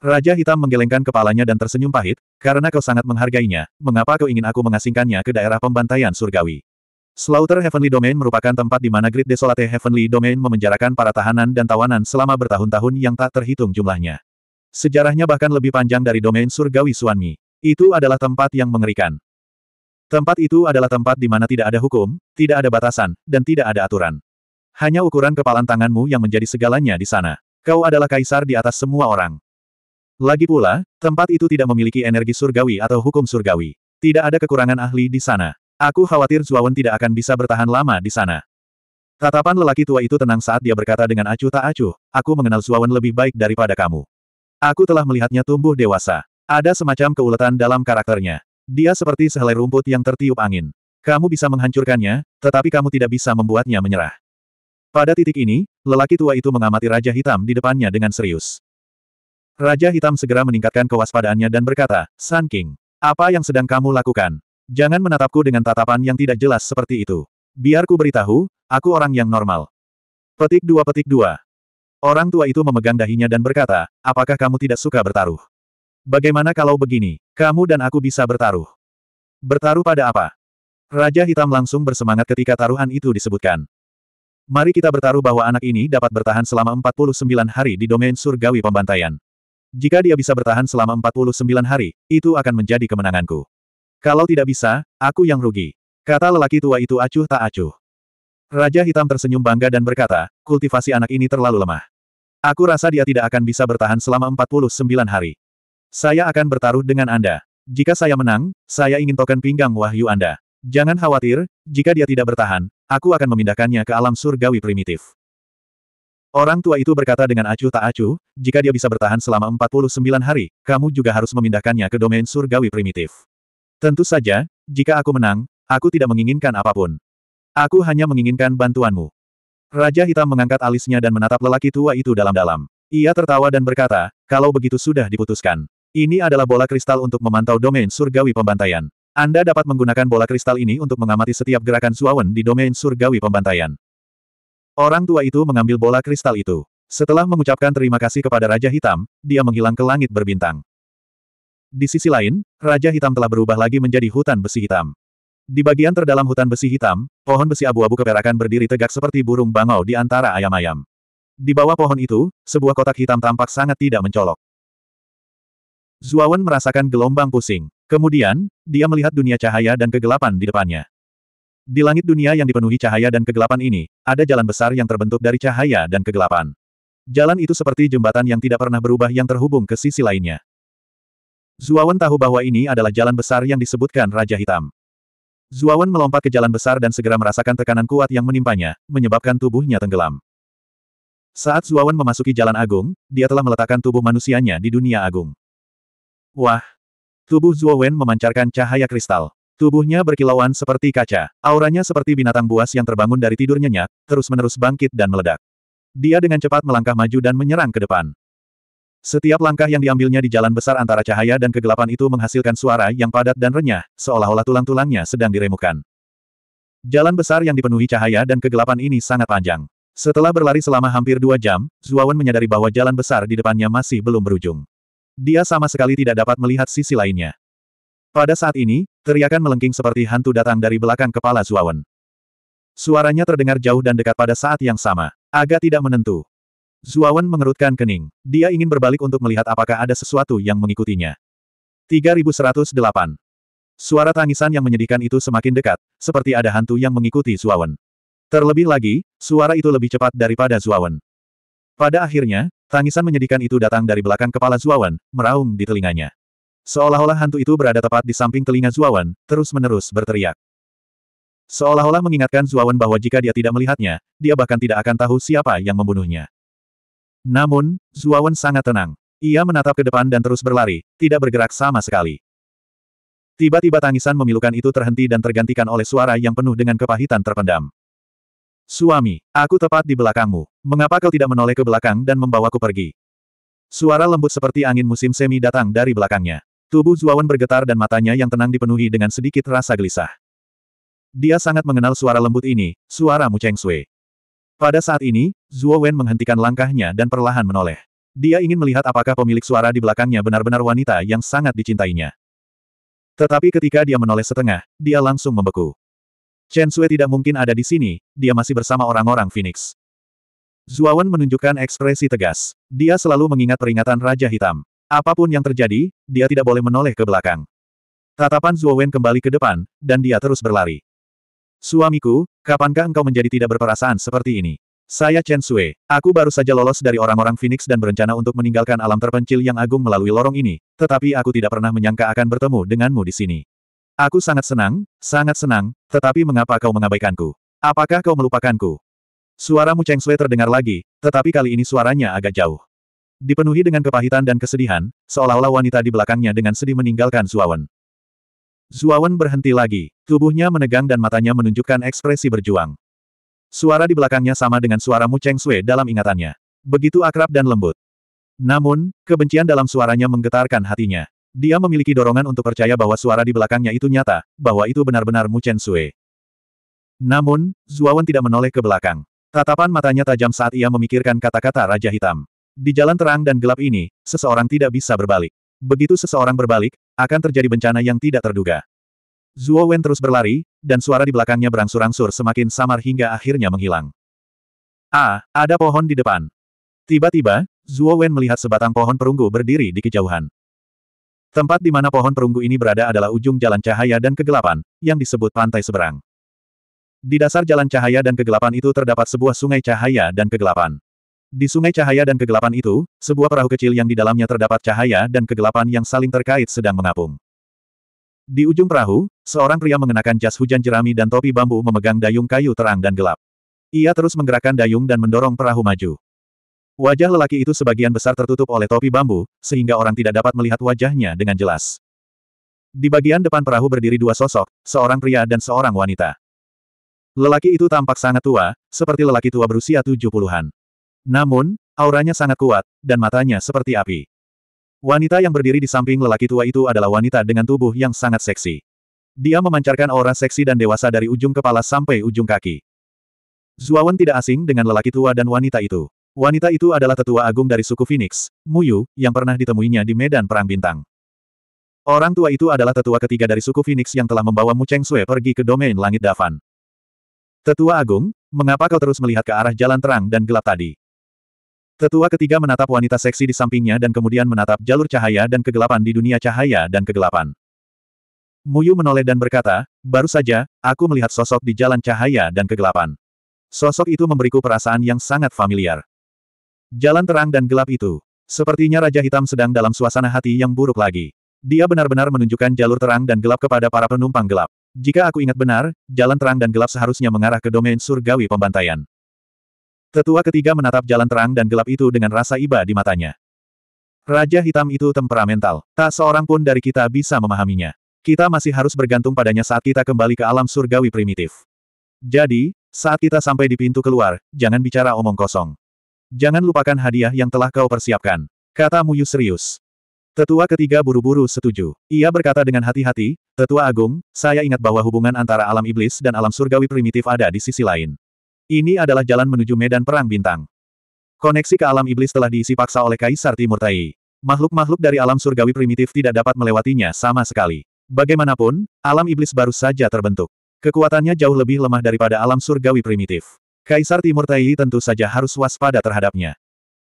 A: Raja Hitam menggelengkan kepalanya dan tersenyum pahit, karena kau sangat menghargainya, mengapa kau ingin aku mengasingkannya ke daerah pembantaian surgawi? Slaughter Heavenly Domain merupakan tempat di mana Grid Desolate Heavenly Domain memenjarakan para tahanan dan tawanan selama bertahun-tahun yang tak terhitung jumlahnya. Sejarahnya bahkan lebih panjang dari domain surgawi Suanmi. Itu adalah tempat yang mengerikan. Tempat itu adalah tempat di mana tidak ada hukum, tidak ada batasan, dan tidak ada aturan. Hanya ukuran kepalan tanganmu yang menjadi segalanya di sana. Kau adalah kaisar di atas semua orang. Lagi pula, tempat itu tidak memiliki energi surgawi atau hukum surgawi. Tidak ada kekurangan ahli di sana. Aku khawatir Zuawan tidak akan bisa bertahan lama di sana. Tatapan lelaki tua itu tenang saat dia berkata dengan acuh tak acuh, aku mengenal Zuawan lebih baik daripada kamu. Aku telah melihatnya tumbuh dewasa. Ada semacam keuletan dalam karakternya. Dia seperti sehelai rumput yang tertiup angin. Kamu bisa menghancurkannya, tetapi kamu tidak bisa membuatnya menyerah. Pada titik ini, lelaki tua itu mengamati Raja Hitam di depannya dengan serius. Raja Hitam segera meningkatkan kewaspadaannya dan berkata, Sun King, apa yang sedang kamu lakukan? Jangan menatapku dengan tatapan yang tidak jelas seperti itu. Biarku beritahu, aku orang yang normal. Petik dua petik dua. Orang tua itu memegang dahinya dan berkata, apakah kamu tidak suka bertaruh? Bagaimana kalau begini, kamu dan aku bisa bertaruh? Bertaruh pada apa? Raja Hitam langsung bersemangat ketika taruhan itu disebutkan. Mari kita bertaruh bahwa anak ini dapat bertahan selama 49 hari di domain surgawi pembantaian. Jika dia bisa bertahan selama 49 hari, itu akan menjadi kemenanganku. Kalau tidak bisa, aku yang rugi. Kata lelaki tua itu acuh tak acuh. Raja Hitam tersenyum bangga dan berkata, kultivasi anak ini terlalu lemah. Aku rasa dia tidak akan bisa bertahan selama 49 hari. Saya akan bertaruh dengan Anda. Jika saya menang, saya ingin token pinggang wahyu Anda. Jangan khawatir, jika dia tidak bertahan, aku akan memindahkannya ke alam surgawi primitif. Orang tua itu berkata dengan acuh tak acuh, jika dia bisa bertahan selama 49 hari, kamu juga harus memindahkannya ke domain surgawi primitif. Tentu saja, jika aku menang, aku tidak menginginkan apapun. Aku hanya menginginkan bantuanmu. Raja Hitam mengangkat alisnya dan menatap lelaki tua itu dalam-dalam. Ia tertawa dan berkata, kalau begitu sudah diputuskan. Ini adalah bola kristal untuk memantau domain surgawi pembantaian. Anda dapat menggunakan bola kristal ini untuk mengamati setiap gerakan suawan di domain surgawi pembantaian. Orang tua itu mengambil bola kristal itu. Setelah mengucapkan terima kasih kepada Raja Hitam, dia menghilang ke langit berbintang. Di sisi lain, Raja Hitam telah berubah lagi menjadi hutan besi hitam. Di bagian terdalam hutan besi hitam, pohon besi abu-abu keperakan berdiri tegak seperti burung bangau di antara ayam-ayam. Di bawah pohon itu, sebuah kotak hitam tampak sangat tidak mencolok. Zuawan merasakan gelombang pusing. Kemudian, dia melihat dunia cahaya dan kegelapan di depannya. Di langit dunia yang dipenuhi cahaya dan kegelapan ini, ada jalan besar yang terbentuk dari cahaya dan kegelapan. Jalan itu seperti jembatan yang tidak pernah berubah yang terhubung ke sisi lainnya. Zuawan tahu bahwa ini adalah jalan besar yang disebutkan Raja Hitam. Zuawan melompat ke jalan besar dan segera merasakan tekanan kuat yang menimpanya, menyebabkan tubuhnya tenggelam. Saat Zuawan memasuki jalan agung, dia telah meletakkan tubuh manusianya di dunia agung. Wah! Tubuh Zuawan memancarkan cahaya kristal. Tubuhnya berkilauan seperti kaca. Auranya seperti binatang buas yang terbangun dari tidur nyenyak, terus-menerus bangkit dan meledak. Dia dengan cepat melangkah maju dan menyerang ke depan. Setiap langkah yang diambilnya di jalan besar antara cahaya dan kegelapan itu menghasilkan suara yang padat dan renyah, seolah-olah tulang-tulangnya sedang diremukan. Jalan besar yang dipenuhi cahaya dan kegelapan ini sangat panjang. Setelah berlari selama hampir dua jam, Zuawan menyadari bahwa jalan besar di depannya masih belum berujung. Dia sama sekali tidak dapat melihat sisi lainnya. Pada saat ini, teriakan melengking seperti hantu datang dari belakang kepala Zuawan. Suaranya terdengar jauh dan dekat pada saat yang sama. Agak tidak menentu. Zuawan mengerutkan kening. Dia ingin berbalik untuk melihat apakah ada sesuatu yang mengikutinya. 3108. Suara tangisan yang menyedihkan itu semakin dekat, seperti ada hantu yang mengikuti Zuawan. Terlebih lagi, suara itu lebih cepat daripada Zuawan. Pada akhirnya, tangisan menyedihkan itu datang dari belakang kepala Zuawan, meraung di telinganya. Seolah-olah hantu itu berada tepat di samping telinga Zuawan, terus-menerus berteriak. Seolah-olah mengingatkan Zuawan bahwa jika dia tidak melihatnya, dia bahkan tidak akan tahu siapa yang membunuhnya. Namun, Zuawan sangat tenang. Ia menatap ke depan dan terus berlari, tidak bergerak sama sekali. Tiba-tiba tangisan memilukan itu terhenti dan tergantikan oleh suara yang penuh dengan kepahitan terpendam. Suami, aku tepat di belakangmu. Mengapa kau tidak menoleh ke belakang dan membawaku pergi? Suara lembut seperti angin musim semi datang dari belakangnya. Tubuh Zuawan bergetar dan matanya yang tenang dipenuhi dengan sedikit rasa gelisah. Dia sangat mengenal suara lembut ini, suara Mu Cheng Sui. Pada saat ini, Zuo Wen menghentikan langkahnya dan perlahan menoleh. Dia ingin melihat apakah pemilik suara di belakangnya benar-benar wanita yang sangat dicintainya. Tetapi ketika dia menoleh setengah, dia langsung membeku. Chen Sui tidak mungkin ada di sini, dia masih bersama orang-orang Phoenix. Wen menunjukkan ekspresi tegas. Dia selalu mengingat peringatan Raja Hitam. Apapun yang terjadi, dia tidak boleh menoleh ke belakang. Tatapan Wen kembali ke depan, dan dia terus berlari. Suamiku, kapankah engkau menjadi tidak berperasaan seperti ini? Saya Chen Sui. Aku baru saja lolos dari orang-orang Phoenix dan berencana untuk meninggalkan alam terpencil yang agung melalui lorong ini, tetapi aku tidak pernah menyangka akan bertemu denganmu di sini. Aku sangat senang, sangat senang, tetapi mengapa kau mengabaikanku? Apakah kau melupakanku? Suaramu Cheng Sui terdengar lagi, tetapi kali ini suaranya agak jauh. Dipenuhi dengan kepahitan dan kesedihan, seolah-olah wanita di belakangnya dengan sedih meninggalkan Suawan. Zuawan berhenti lagi, tubuhnya menegang dan matanya menunjukkan ekspresi berjuang. Suara di belakangnya sama dengan suara Mu Cheng Sui dalam ingatannya. Begitu akrab dan lembut. Namun, kebencian dalam suaranya menggetarkan hatinya. Dia memiliki dorongan untuk percaya bahwa suara di belakangnya itu nyata, bahwa itu benar-benar Mu Chen Sui. Namun, Zuawan tidak menoleh ke belakang. Tatapan matanya tajam saat ia memikirkan kata-kata Raja Hitam. Di jalan terang dan gelap ini, seseorang tidak bisa berbalik. Begitu seseorang berbalik, akan terjadi bencana yang tidak terduga. Zuo Wen terus berlari, dan suara di belakangnya berangsur-angsur semakin samar hingga akhirnya menghilang. Ah, ada pohon di depan. Tiba-tiba, Zuo Wen melihat sebatang pohon perunggu berdiri di kejauhan. Tempat di mana pohon perunggu ini berada adalah ujung jalan cahaya dan kegelapan, yang disebut pantai seberang. Di dasar jalan cahaya dan kegelapan itu terdapat sebuah sungai cahaya dan kegelapan. Di sungai cahaya dan kegelapan itu, sebuah perahu kecil yang di dalamnya terdapat cahaya dan kegelapan yang saling terkait sedang mengapung. Di ujung perahu, seorang pria mengenakan jas hujan jerami dan topi bambu memegang dayung kayu terang dan gelap. Ia terus menggerakkan dayung dan mendorong perahu maju. Wajah lelaki itu sebagian besar tertutup oleh topi bambu, sehingga orang tidak dapat melihat wajahnya dengan jelas. Di bagian depan perahu berdiri dua sosok, seorang pria dan seorang wanita. Lelaki itu tampak sangat tua, seperti lelaki tua berusia 70-an. Namun, auranya sangat kuat, dan matanya seperti api. Wanita yang berdiri di samping lelaki tua itu adalah wanita dengan tubuh yang sangat seksi. Dia memancarkan aura seksi dan dewasa dari ujung kepala sampai ujung kaki. Zuawan tidak asing dengan lelaki tua dan wanita itu. Wanita itu adalah tetua agung dari suku Phoenix, Muyu, yang pernah ditemuinya di Medan Perang Bintang. Orang tua itu adalah tetua ketiga dari suku Phoenix yang telah membawa Mu Cheng Sui pergi ke domain langit Davan. Tetua Agung, mengapa kau terus melihat ke arah jalan terang dan gelap tadi? Tetua ketiga menatap wanita seksi di sampingnya dan kemudian menatap jalur cahaya dan kegelapan di dunia cahaya dan kegelapan. Muyu menoleh dan berkata, baru saja, aku melihat sosok di jalan cahaya dan kegelapan. Sosok itu memberiku perasaan yang sangat familiar. Jalan terang dan gelap itu. Sepertinya Raja Hitam sedang dalam suasana hati yang buruk lagi. Dia benar-benar menunjukkan jalur terang dan gelap kepada para penumpang gelap. Jika aku ingat benar, jalan terang dan gelap seharusnya mengarah ke domain surgawi pembantaian. Tetua ketiga menatap jalan terang dan gelap itu dengan rasa iba di matanya. Raja hitam itu temperamental. Tak seorang pun dari kita bisa memahaminya. Kita masih harus bergantung padanya saat kita kembali ke alam surgawi primitif. Jadi, saat kita sampai di pintu keluar, jangan bicara omong kosong. Jangan lupakan hadiah yang telah kau persiapkan. Kata Muyu serius. Tetua ketiga buru-buru setuju. Ia berkata dengan hati-hati, Tetua Agung, saya ingat bahwa hubungan antara alam iblis dan alam surgawi primitif ada di sisi lain. Ini adalah jalan menuju medan perang bintang. Koneksi ke alam iblis telah diisi paksa oleh Kaisar Timur Tai. Makhluk-makhluk dari alam surgawi primitif tidak dapat melewatinya sama sekali. Bagaimanapun, alam iblis baru saja terbentuk. Kekuatannya jauh lebih lemah daripada alam surgawi primitif. Kaisar Timur Tai tentu saja harus waspada terhadapnya.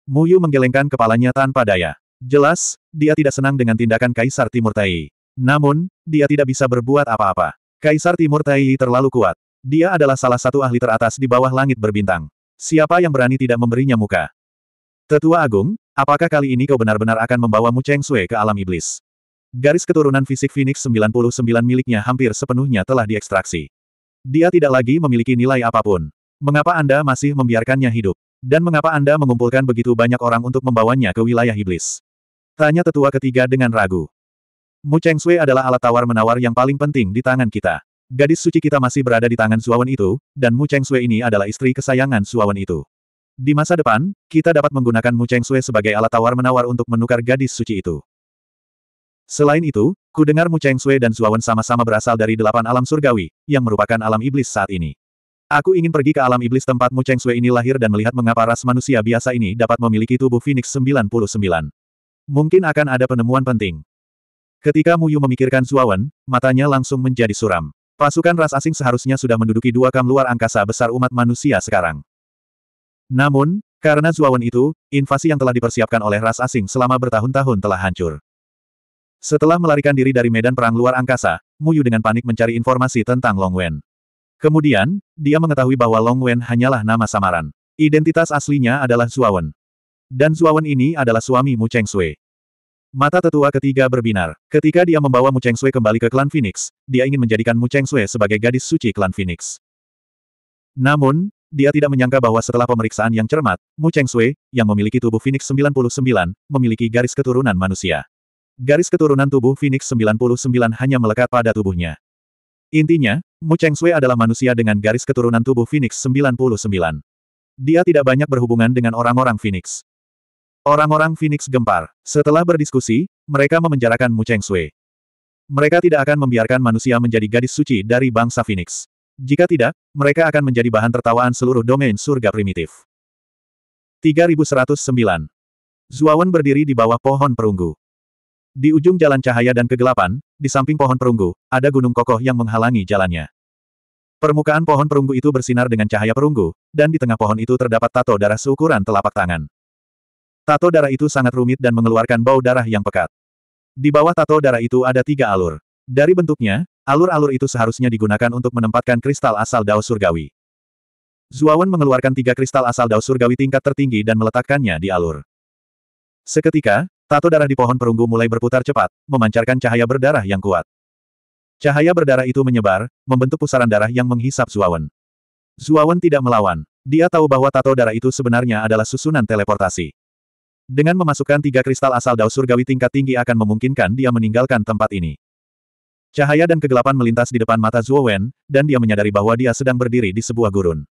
A: Muyu menggelengkan kepalanya tanpa daya. Jelas, dia tidak senang dengan tindakan Kaisar Timur Tai. Namun, dia tidak bisa berbuat apa-apa. Kaisar Timur Tai terlalu kuat. Dia adalah salah satu ahli teratas di bawah langit berbintang. Siapa yang berani tidak memberinya muka? Tetua Agung, apakah kali ini kau benar-benar akan membawa Mu Cheng Sui ke alam iblis? Garis keturunan fisik Phoenix 99 miliknya hampir sepenuhnya telah diekstraksi. Dia tidak lagi memiliki nilai apapun. Mengapa Anda masih membiarkannya hidup? Dan mengapa Anda mengumpulkan begitu banyak orang untuk membawanya ke wilayah iblis? Tanya tetua ketiga dengan ragu. Mu Cheng Sui adalah alat tawar-menawar yang paling penting di tangan kita. Gadis suci kita masih berada di tangan Suawan itu, dan Mu Cheng Sui ini adalah istri kesayangan Suawan itu. Di masa depan, kita dapat menggunakan Mu Cheng Sui sebagai alat tawar-menawar untuk menukar gadis suci itu. Selain itu, ku dengar Mu Cheng Sui dan Suawan sama-sama berasal dari delapan alam surgawi, yang merupakan alam iblis saat ini. Aku ingin pergi ke alam iblis tempat Mu Cheng Sui ini lahir dan melihat mengapa ras manusia biasa ini dapat memiliki tubuh Phoenix 99. Mungkin akan ada penemuan penting. Ketika Mu Yu memikirkan Suawan, matanya langsung menjadi suram. Pasukan ras asing seharusnya sudah menduduki dua kam luar angkasa besar umat manusia sekarang. Namun, karena Zuawan itu, invasi yang telah dipersiapkan oleh ras asing selama bertahun-tahun telah hancur. Setelah melarikan diri dari medan perang luar angkasa, Muyu dengan panik mencari informasi tentang Long Wen. Kemudian, dia mengetahui bahwa Long Wen hanyalah nama samaran. Identitas aslinya adalah Zuawan. Dan Zuawan ini adalah suami Mu Cheng Sui. Mata tetua ketiga berbinar. Ketika dia membawa Mu Cheng Sui kembali ke klan Phoenix, dia ingin menjadikan Mu Cheng Sui sebagai gadis suci klan Phoenix. Namun, dia tidak menyangka bahwa setelah pemeriksaan yang cermat, Mu Cheng Sui, yang memiliki tubuh Phoenix 99, memiliki garis keturunan manusia. Garis keturunan tubuh Phoenix 99 hanya melekat pada tubuhnya. Intinya, Mu Cheng Sui adalah manusia dengan garis keturunan tubuh Phoenix 99. Dia tidak banyak berhubungan dengan orang-orang Phoenix. Orang-orang Phoenix gempar. Setelah berdiskusi, mereka memenjarakan Mu Cheng Sui. Mereka tidak akan membiarkan manusia menjadi gadis suci dari bangsa Phoenix. Jika tidak, mereka akan menjadi bahan tertawaan seluruh domain surga primitif. 3109. Zuawan berdiri di bawah pohon perunggu. Di ujung jalan cahaya dan kegelapan, di samping pohon perunggu, ada gunung kokoh yang menghalangi jalannya. Permukaan pohon perunggu itu bersinar dengan cahaya perunggu, dan di tengah pohon itu terdapat tato darah seukuran telapak tangan. Tato darah itu sangat rumit dan mengeluarkan bau darah yang pekat. Di bawah tato darah itu ada tiga alur. Dari bentuknya, alur-alur itu seharusnya digunakan untuk menempatkan kristal asal Dao Surgawi. Zuawan mengeluarkan tiga kristal asal Dao Surgawi tingkat tertinggi dan meletakkannya di alur. Seketika, tato darah di pohon perunggu mulai berputar cepat, memancarkan cahaya berdarah yang kuat. Cahaya berdarah itu menyebar, membentuk pusaran darah yang menghisap Zuawan. Zuawan tidak melawan. Dia tahu bahwa tato darah itu sebenarnya adalah susunan teleportasi. Dengan memasukkan tiga kristal asal Dao Surgawi tingkat tinggi akan memungkinkan dia meninggalkan tempat ini. Cahaya dan kegelapan melintas di depan mata Zuo Wen, dan dia menyadari bahwa dia sedang berdiri di sebuah gurun.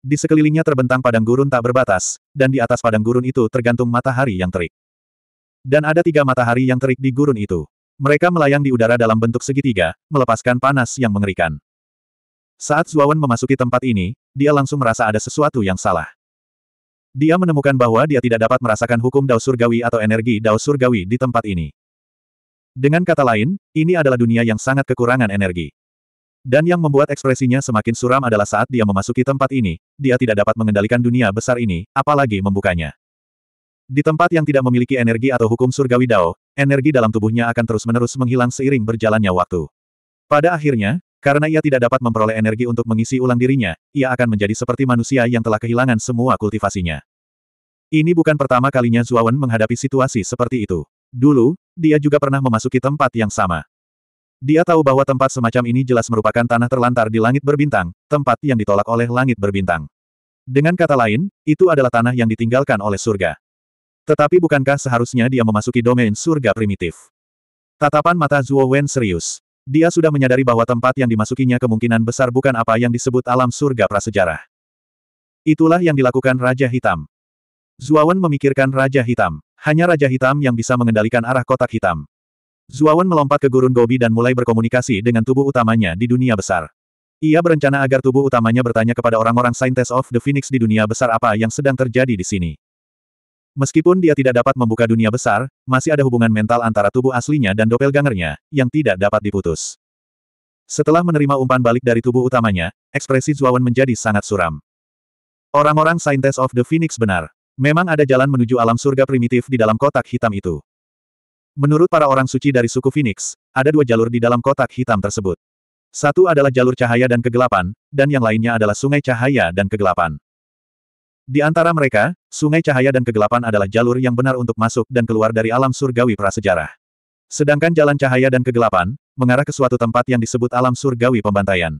A: Di sekelilingnya terbentang padang gurun tak berbatas, dan di atas padang gurun itu tergantung matahari yang terik. Dan ada tiga matahari yang terik di gurun itu. Mereka melayang di udara dalam bentuk segitiga, melepaskan panas yang mengerikan. Saat Wen memasuki tempat ini, dia langsung merasa ada sesuatu yang salah. Dia menemukan bahwa dia tidak dapat merasakan hukum Dao Surgawi atau energi Dao Surgawi di tempat ini. Dengan kata lain, ini adalah dunia yang sangat kekurangan energi. Dan yang membuat ekspresinya semakin suram adalah saat dia memasuki tempat ini, dia tidak dapat mengendalikan dunia besar ini, apalagi membukanya. Di tempat yang tidak memiliki energi atau hukum surgawi Dao, energi dalam tubuhnya akan terus-menerus menghilang seiring berjalannya waktu. Pada akhirnya, karena ia tidak dapat memperoleh energi untuk mengisi ulang dirinya, ia akan menjadi seperti manusia yang telah kehilangan semua kultivasinya. Ini bukan pertama kalinya Zuawan menghadapi situasi seperti itu. Dulu, dia juga pernah memasuki tempat yang sama. Dia tahu bahwa tempat semacam ini jelas merupakan tanah terlantar di langit berbintang, tempat yang ditolak oleh langit berbintang. Dengan kata lain, itu adalah tanah yang ditinggalkan oleh surga. Tetapi bukankah seharusnya dia memasuki domain surga primitif? Tatapan mata Zuo Wen serius. Dia sudah menyadari bahwa tempat yang dimasukinya kemungkinan besar bukan apa yang disebut alam surga prasejarah. Itulah yang dilakukan Raja Hitam. Zuawan memikirkan Raja Hitam. Hanya Raja Hitam yang bisa mengendalikan arah kotak hitam. Zuawan melompat ke gurun Gobi dan mulai berkomunikasi dengan tubuh utamanya di dunia besar. Ia berencana agar tubuh utamanya bertanya kepada orang-orang Saintes of the Phoenix di dunia besar apa yang sedang terjadi di sini. Meskipun dia tidak dapat membuka dunia besar, masih ada hubungan mental antara tubuh aslinya dan doppelgangernya, yang tidak dapat diputus. Setelah menerima umpan balik dari tubuh utamanya, ekspresi Zuawan menjadi sangat suram. Orang-orang Saintes of the Phoenix benar. Memang ada jalan menuju alam surga primitif di dalam kotak hitam itu. Menurut para orang suci dari suku Phoenix, ada dua jalur di dalam kotak hitam tersebut. Satu adalah jalur cahaya dan kegelapan, dan yang lainnya adalah sungai cahaya dan kegelapan. Di antara mereka, sungai cahaya dan kegelapan adalah jalur yang benar untuk masuk dan keluar dari alam surgawi prasejarah. Sedangkan jalan cahaya dan kegelapan, mengarah ke suatu tempat yang disebut alam surgawi pembantaian.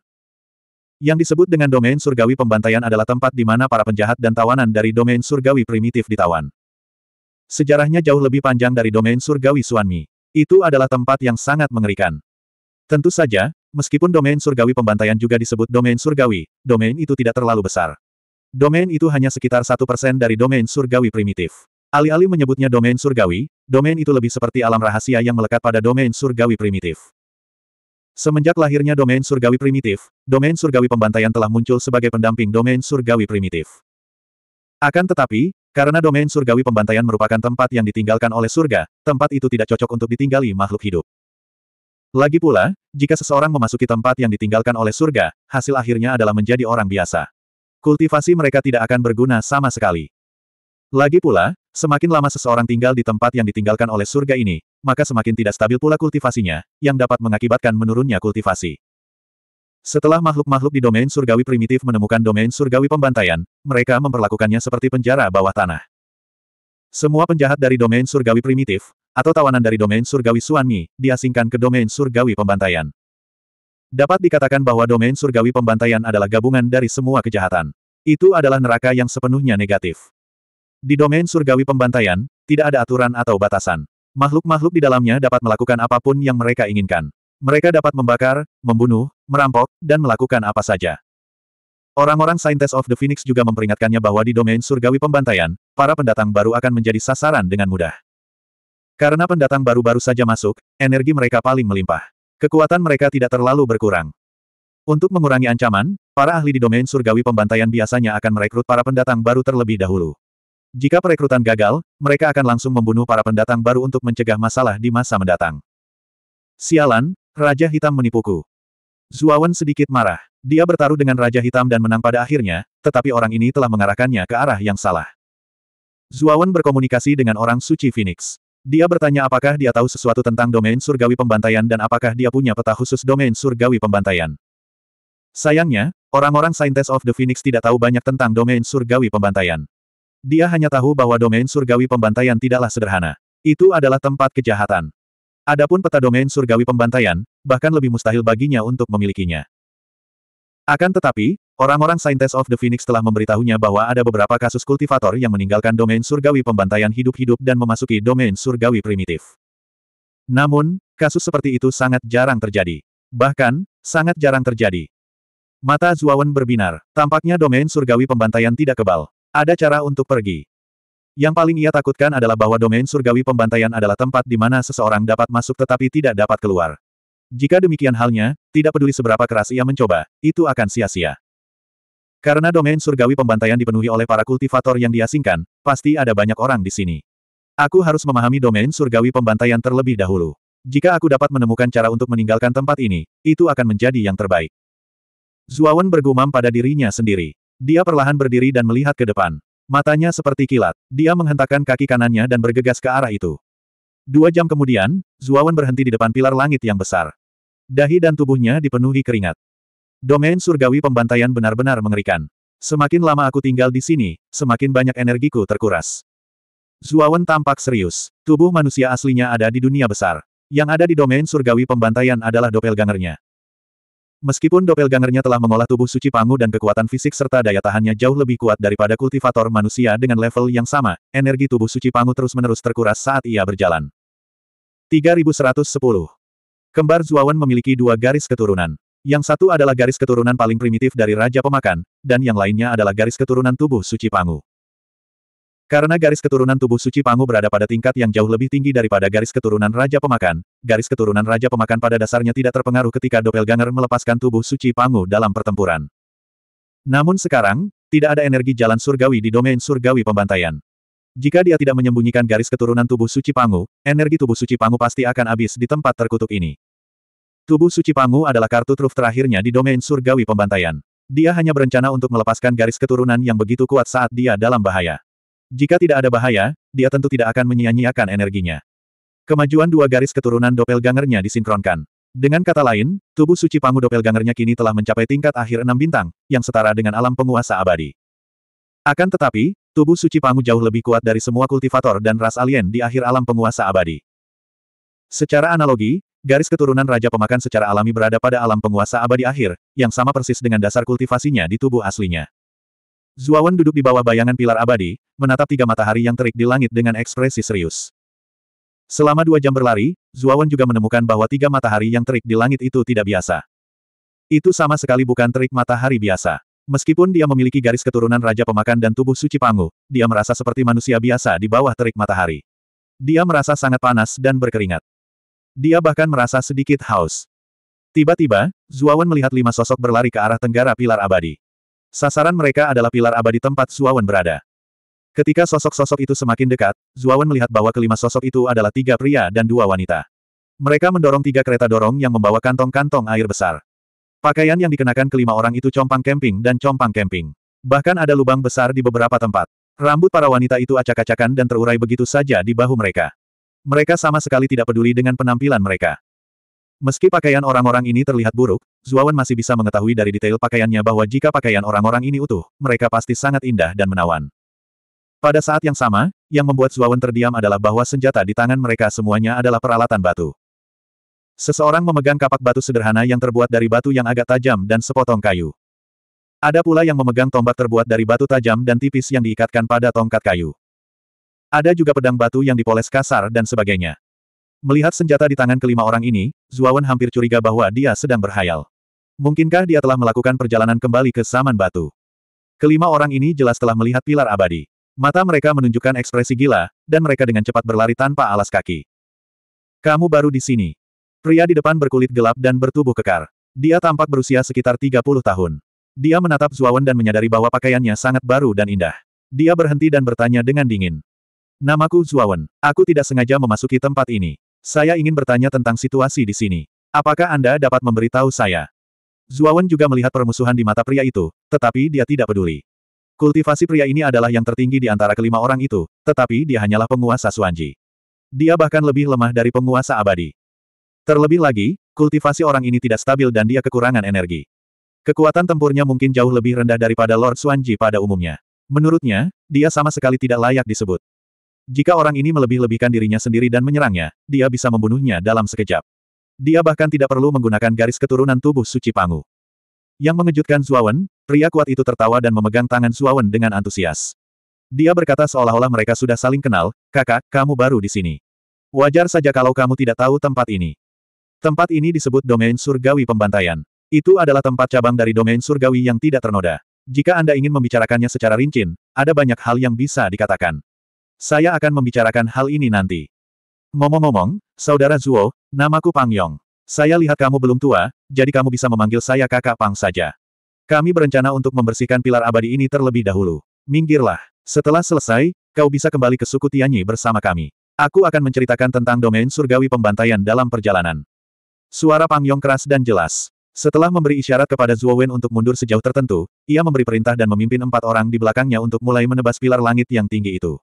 A: Yang disebut dengan domain surgawi pembantaian adalah tempat di mana para penjahat dan tawanan dari domain surgawi primitif ditawan. Sejarahnya jauh lebih panjang dari domain surgawi Suanmi. Itu adalah tempat yang sangat mengerikan. Tentu saja, meskipun domain surgawi pembantaian juga disebut domain surgawi, domain itu tidak terlalu besar. Domain itu hanya sekitar satu persen dari domain surgawi primitif. Alih-alih menyebutnya domain surgawi, domain itu lebih seperti alam rahasia yang melekat pada domain surgawi primitif. Semenjak lahirnya domain surgawi primitif, domain surgawi pembantaian telah muncul sebagai pendamping domain surgawi primitif. Akan tetapi, karena domain surgawi pembantaian merupakan tempat yang ditinggalkan oleh surga, tempat itu tidak cocok untuk ditinggali makhluk hidup. Lagi pula, jika seseorang memasuki tempat yang ditinggalkan oleh surga, hasil akhirnya adalah menjadi orang biasa kultivasi mereka tidak akan berguna sama sekali. Lagi pula, semakin lama seseorang tinggal di tempat yang ditinggalkan oleh surga ini, maka semakin tidak stabil pula kultivasinya, yang dapat mengakibatkan menurunnya kultivasi. Setelah makhluk-makhluk di domain surgawi primitif menemukan domain surgawi pembantaian, mereka memperlakukannya seperti penjara bawah tanah. Semua penjahat dari domain surgawi primitif, atau tawanan dari domain surgawi Suanmi, diasingkan ke domain surgawi pembantaian. Dapat dikatakan bahwa domain surgawi pembantaian adalah gabungan dari semua kejahatan. Itu adalah neraka yang sepenuhnya negatif. Di domain surgawi pembantaian, tidak ada aturan atau batasan. Makhluk-makhluk di dalamnya dapat melakukan apapun yang mereka inginkan. Mereka dapat membakar, membunuh, merampok, dan melakukan apa saja. Orang-orang Saintes of the Phoenix juga memperingatkannya bahwa di domain surgawi pembantaian, para pendatang baru akan menjadi sasaran dengan mudah. Karena pendatang baru-baru saja masuk, energi mereka paling melimpah. Kekuatan mereka tidak terlalu berkurang. Untuk mengurangi ancaman, para ahli di domain surgawi pembantaian biasanya akan merekrut para pendatang baru terlebih dahulu. Jika perekrutan gagal, mereka akan langsung membunuh para pendatang baru untuk mencegah masalah di masa mendatang. Sialan, Raja Hitam menipuku. Zuawan sedikit marah. Dia bertaruh dengan Raja Hitam dan menang pada akhirnya, tetapi orang ini telah mengarahkannya ke arah yang salah. Zuawan berkomunikasi dengan orang suci Phoenix. Dia bertanya apakah dia tahu sesuatu tentang domain surgawi pembantaian dan apakah dia punya peta khusus domain surgawi pembantaian. Sayangnya, orang-orang Saintes of the Phoenix tidak tahu banyak tentang domain surgawi pembantaian. Dia hanya tahu bahwa domain surgawi pembantaian tidaklah sederhana. Itu adalah tempat kejahatan. Adapun peta domain surgawi pembantaian, bahkan lebih mustahil baginya untuk memilikinya. Akan tetapi, Orang-orang Saintes of the Phoenix telah memberitahunya bahwa ada beberapa kasus kultivator yang meninggalkan domain surgawi pembantaian hidup-hidup dan memasuki domain surgawi primitif. Namun, kasus seperti itu sangat jarang terjadi. Bahkan, sangat jarang terjadi. Mata Zuawan berbinar. Tampaknya domain surgawi pembantaian tidak kebal. Ada cara untuk pergi. Yang paling ia takutkan adalah bahwa domain surgawi pembantaian adalah tempat di mana seseorang dapat masuk tetapi tidak dapat keluar. Jika demikian halnya, tidak peduli seberapa keras ia mencoba, itu akan sia-sia. Karena domain surgawi pembantaian dipenuhi oleh para kultivator yang diasingkan, pasti ada banyak orang di sini. Aku harus memahami domain surgawi pembantaian terlebih dahulu. Jika aku dapat menemukan cara untuk meninggalkan tempat ini, itu akan menjadi yang terbaik. Zuawan bergumam pada dirinya sendiri. Dia perlahan berdiri dan melihat ke depan. Matanya seperti kilat. Dia menghentakkan kaki kanannya dan bergegas ke arah itu. Dua jam kemudian, Zuawan berhenti di depan pilar langit yang besar. Dahi dan tubuhnya dipenuhi keringat. Domain surgawi pembantaian benar-benar mengerikan. Semakin lama aku tinggal di sini, semakin banyak energiku terkuras. Zuawan tampak serius. Tubuh manusia aslinya ada di dunia besar. Yang ada di domain surgawi pembantaian adalah doppelgangernya. Meskipun doppelgangernya telah mengolah tubuh suci Pangu dan kekuatan fisik serta daya tahannya jauh lebih kuat daripada kultivator manusia dengan level yang sama, energi tubuh suci Pangu terus-menerus terkuras saat ia berjalan. 3110 Kembar Zuawan memiliki dua garis keturunan. Yang satu adalah garis keturunan paling primitif dari Raja Pemakan, dan yang lainnya adalah garis keturunan tubuh suci Pangu. Karena garis keturunan tubuh suci Pangu berada pada tingkat yang jauh lebih tinggi daripada garis keturunan Raja Pemakan, garis keturunan Raja Pemakan pada dasarnya tidak terpengaruh ketika Doppelganger melepaskan tubuh suci Pangu dalam pertempuran. Namun sekarang, tidak ada energi jalan surgawi di domain surgawi pembantaian. Jika dia tidak menyembunyikan garis keturunan tubuh suci Pangu, energi tubuh suci Pangu pasti akan habis di tempat terkutuk ini. Tubuh suci Pangu adalah kartu truf terakhirnya di domain surgawi pembantaian. Dia hanya berencana untuk melepaskan garis keturunan yang begitu kuat saat dia dalam bahaya. Jika tidak ada bahaya, dia tentu tidak akan menyia-nyiakan energinya. Kemajuan dua garis keturunan doppelgangernya disinkronkan. Dengan kata lain, tubuh suci Pangu doppelgangernya kini telah mencapai tingkat akhir enam bintang, yang setara dengan alam penguasa abadi. Akan tetapi, tubuh suci Pangu jauh lebih kuat dari semua kultivator dan ras alien di akhir alam penguasa abadi. Secara analogi, Garis keturunan Raja Pemakan secara alami berada pada alam penguasa abadi akhir, yang sama persis dengan dasar kultivasinya di tubuh aslinya. Zuawan duduk di bawah bayangan pilar abadi, menatap tiga matahari yang terik di langit dengan ekspresi serius. Selama dua jam berlari, Zuawan juga menemukan bahwa tiga matahari yang terik di langit itu tidak biasa. Itu sama sekali bukan terik matahari biasa. Meskipun dia memiliki garis keturunan Raja Pemakan dan tubuh suci Pangu, dia merasa seperti manusia biasa di bawah terik matahari. Dia merasa sangat panas dan berkeringat. Dia bahkan merasa sedikit haus. Tiba-tiba, Zuawan melihat lima sosok berlari ke arah tenggara pilar abadi. Sasaran mereka adalah pilar abadi tempat Zuawan berada. Ketika sosok-sosok itu semakin dekat, Zuawan melihat bahwa kelima sosok itu adalah tiga pria dan dua wanita. Mereka mendorong tiga kereta dorong yang membawa kantong-kantong air besar. Pakaian yang dikenakan kelima orang itu compang camping dan compang camping. Bahkan ada lubang besar di beberapa tempat. Rambut para wanita itu acak-acakan dan terurai begitu saja di bahu mereka. Mereka sama sekali tidak peduli dengan penampilan mereka. Meski pakaian orang-orang ini terlihat buruk, Zuawan masih bisa mengetahui dari detail pakaiannya bahwa jika pakaian orang-orang ini utuh, mereka pasti sangat indah dan menawan. Pada saat yang sama, yang membuat Zuawan terdiam adalah bahwa senjata di tangan mereka semuanya adalah peralatan batu. Seseorang memegang kapak batu sederhana yang terbuat dari batu yang agak tajam dan sepotong kayu. Ada pula yang memegang tombak terbuat dari batu tajam dan tipis yang diikatkan pada tongkat kayu. Ada juga pedang batu yang dipoles kasar dan sebagainya. Melihat senjata di tangan kelima orang ini, Zuawan hampir curiga bahwa dia sedang berhayal. Mungkinkah dia telah melakukan perjalanan kembali ke zaman Batu? Kelima orang ini jelas telah melihat pilar abadi. Mata mereka menunjukkan ekspresi gila, dan mereka dengan cepat berlari tanpa alas kaki. Kamu baru di sini. Pria di depan berkulit gelap dan bertubuh kekar. Dia tampak berusia sekitar 30 tahun. Dia menatap Zuawan dan menyadari bahwa pakaiannya sangat baru dan indah. Dia berhenti dan bertanya dengan dingin. Namaku Zuawan. Aku tidak sengaja memasuki tempat ini. Saya ingin bertanya tentang situasi di sini. Apakah Anda dapat memberitahu saya? Zuawan juga melihat permusuhan di mata pria itu, tetapi dia tidak peduli. Kultivasi pria ini adalah yang tertinggi di antara kelima orang itu, tetapi dia hanyalah penguasa Suanji. Dia bahkan lebih lemah dari penguasa abadi. Terlebih lagi, kultivasi orang ini tidak stabil dan dia kekurangan energi. Kekuatan tempurnya mungkin jauh lebih rendah daripada Lord Suanji pada umumnya. Menurutnya, dia sama sekali tidak layak disebut. Jika orang ini melebih-lebihkan dirinya sendiri dan menyerangnya, dia bisa membunuhnya dalam sekejap. Dia bahkan tidak perlu menggunakan garis keturunan tubuh suci Pangu. Yang mengejutkan Zuawan, pria kuat itu tertawa dan memegang tangan Zuawan dengan antusias. Dia berkata seolah-olah mereka sudah saling kenal, kakak, kamu baru di sini. Wajar saja kalau kamu tidak tahu tempat ini. Tempat ini disebut domain surgawi pembantaian. Itu adalah tempat cabang dari domain surgawi yang tidak ternoda. Jika Anda ingin membicarakannya secara rinci, ada banyak hal yang bisa dikatakan. Saya akan membicarakan hal ini nanti. Ngomong-ngomong, Saudara Zuo, namaku Pang Yong. Saya lihat kamu belum tua, jadi kamu bisa memanggil saya kakak Pang saja. Kami berencana untuk membersihkan pilar abadi ini terlebih dahulu. Minggirlah. Setelah selesai, kau bisa kembali ke suku Tianyi bersama kami. Aku akan menceritakan tentang domain surgawi pembantaian dalam perjalanan. Suara Pang Yong keras dan jelas. Setelah memberi isyarat kepada Zuo Wen untuk mundur sejauh tertentu, ia memberi perintah dan memimpin empat orang di belakangnya untuk mulai menebas pilar langit yang tinggi itu.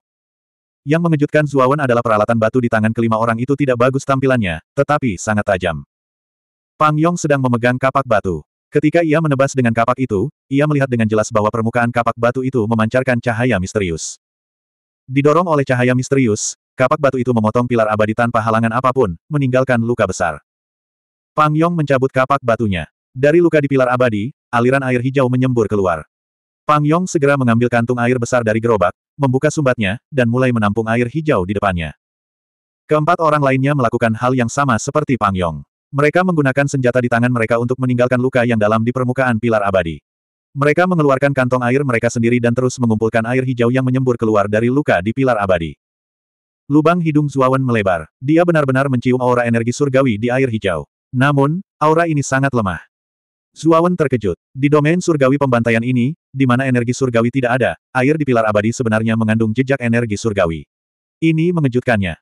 A: Yang mengejutkan Zuawan adalah peralatan batu di tangan kelima orang itu tidak bagus tampilannya, tetapi sangat tajam. Pang Yong sedang memegang kapak batu. Ketika ia menebas dengan kapak itu, ia melihat dengan jelas bahwa permukaan kapak batu itu memancarkan cahaya misterius. Didorong oleh cahaya misterius, kapak batu itu memotong pilar abadi tanpa halangan apapun, meninggalkan luka besar. Pang Yong mencabut kapak batunya. Dari luka di pilar abadi, aliran air hijau menyembur keluar. Pang Yong segera mengambil kantung air besar dari gerobak, membuka sumbatnya, dan mulai menampung air hijau di depannya. Keempat orang lainnya melakukan hal yang sama seperti Pang Yong. Mereka menggunakan senjata di tangan mereka untuk meninggalkan luka yang dalam di permukaan pilar abadi. Mereka mengeluarkan kantong air mereka sendiri dan terus mengumpulkan air hijau yang menyembur keluar dari luka di pilar abadi. Lubang hidung Zuawan melebar. Dia benar-benar mencium aura energi surgawi di air hijau. Namun, aura ini sangat lemah. Zuawan terkejut. Di domain surgawi pembantaian ini, di mana energi surgawi tidak ada, air di pilar abadi sebenarnya mengandung jejak energi surgawi. Ini mengejutkannya.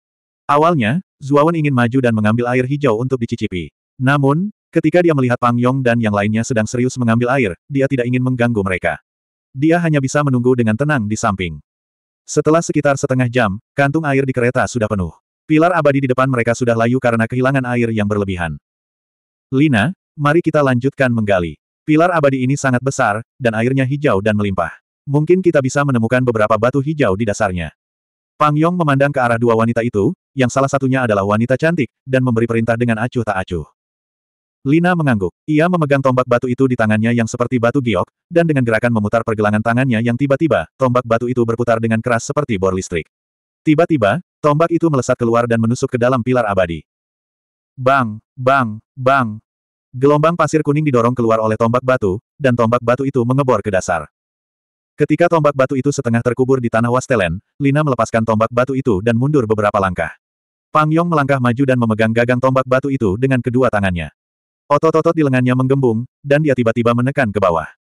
A: Awalnya, Zuawan ingin maju dan mengambil air hijau untuk dicicipi. Namun, ketika dia melihat Pang Yong dan yang lainnya sedang serius mengambil air, dia tidak ingin mengganggu mereka. Dia hanya bisa menunggu dengan tenang di samping. Setelah sekitar setengah jam, kantung air di kereta sudah penuh. Pilar abadi di depan mereka sudah layu karena kehilangan air yang berlebihan. Lina, Mari kita lanjutkan menggali. Pilar abadi ini sangat besar, dan airnya hijau dan melimpah. Mungkin kita bisa menemukan beberapa batu hijau di dasarnya. Pang Yong memandang ke arah dua wanita itu, yang salah satunya adalah wanita cantik, dan memberi perintah dengan acuh tak acuh. Lina mengangguk. Ia memegang tombak batu itu di tangannya yang seperti batu giok, dan dengan gerakan memutar pergelangan tangannya yang tiba-tiba, tombak batu itu berputar dengan keras seperti bor listrik. Tiba-tiba, tombak itu melesat keluar dan menusuk ke dalam pilar abadi. Bang, bang, bang, Gelombang pasir kuning didorong keluar oleh tombak batu, dan tombak batu itu mengebor ke dasar. Ketika tombak batu itu setengah terkubur di tanah Wastelen, Lina melepaskan tombak batu itu dan mundur beberapa langkah. Pang Yong melangkah maju dan memegang gagang tombak batu itu dengan kedua tangannya. Otot-otot di lengannya menggembung, dan dia tiba-tiba menekan ke bawah.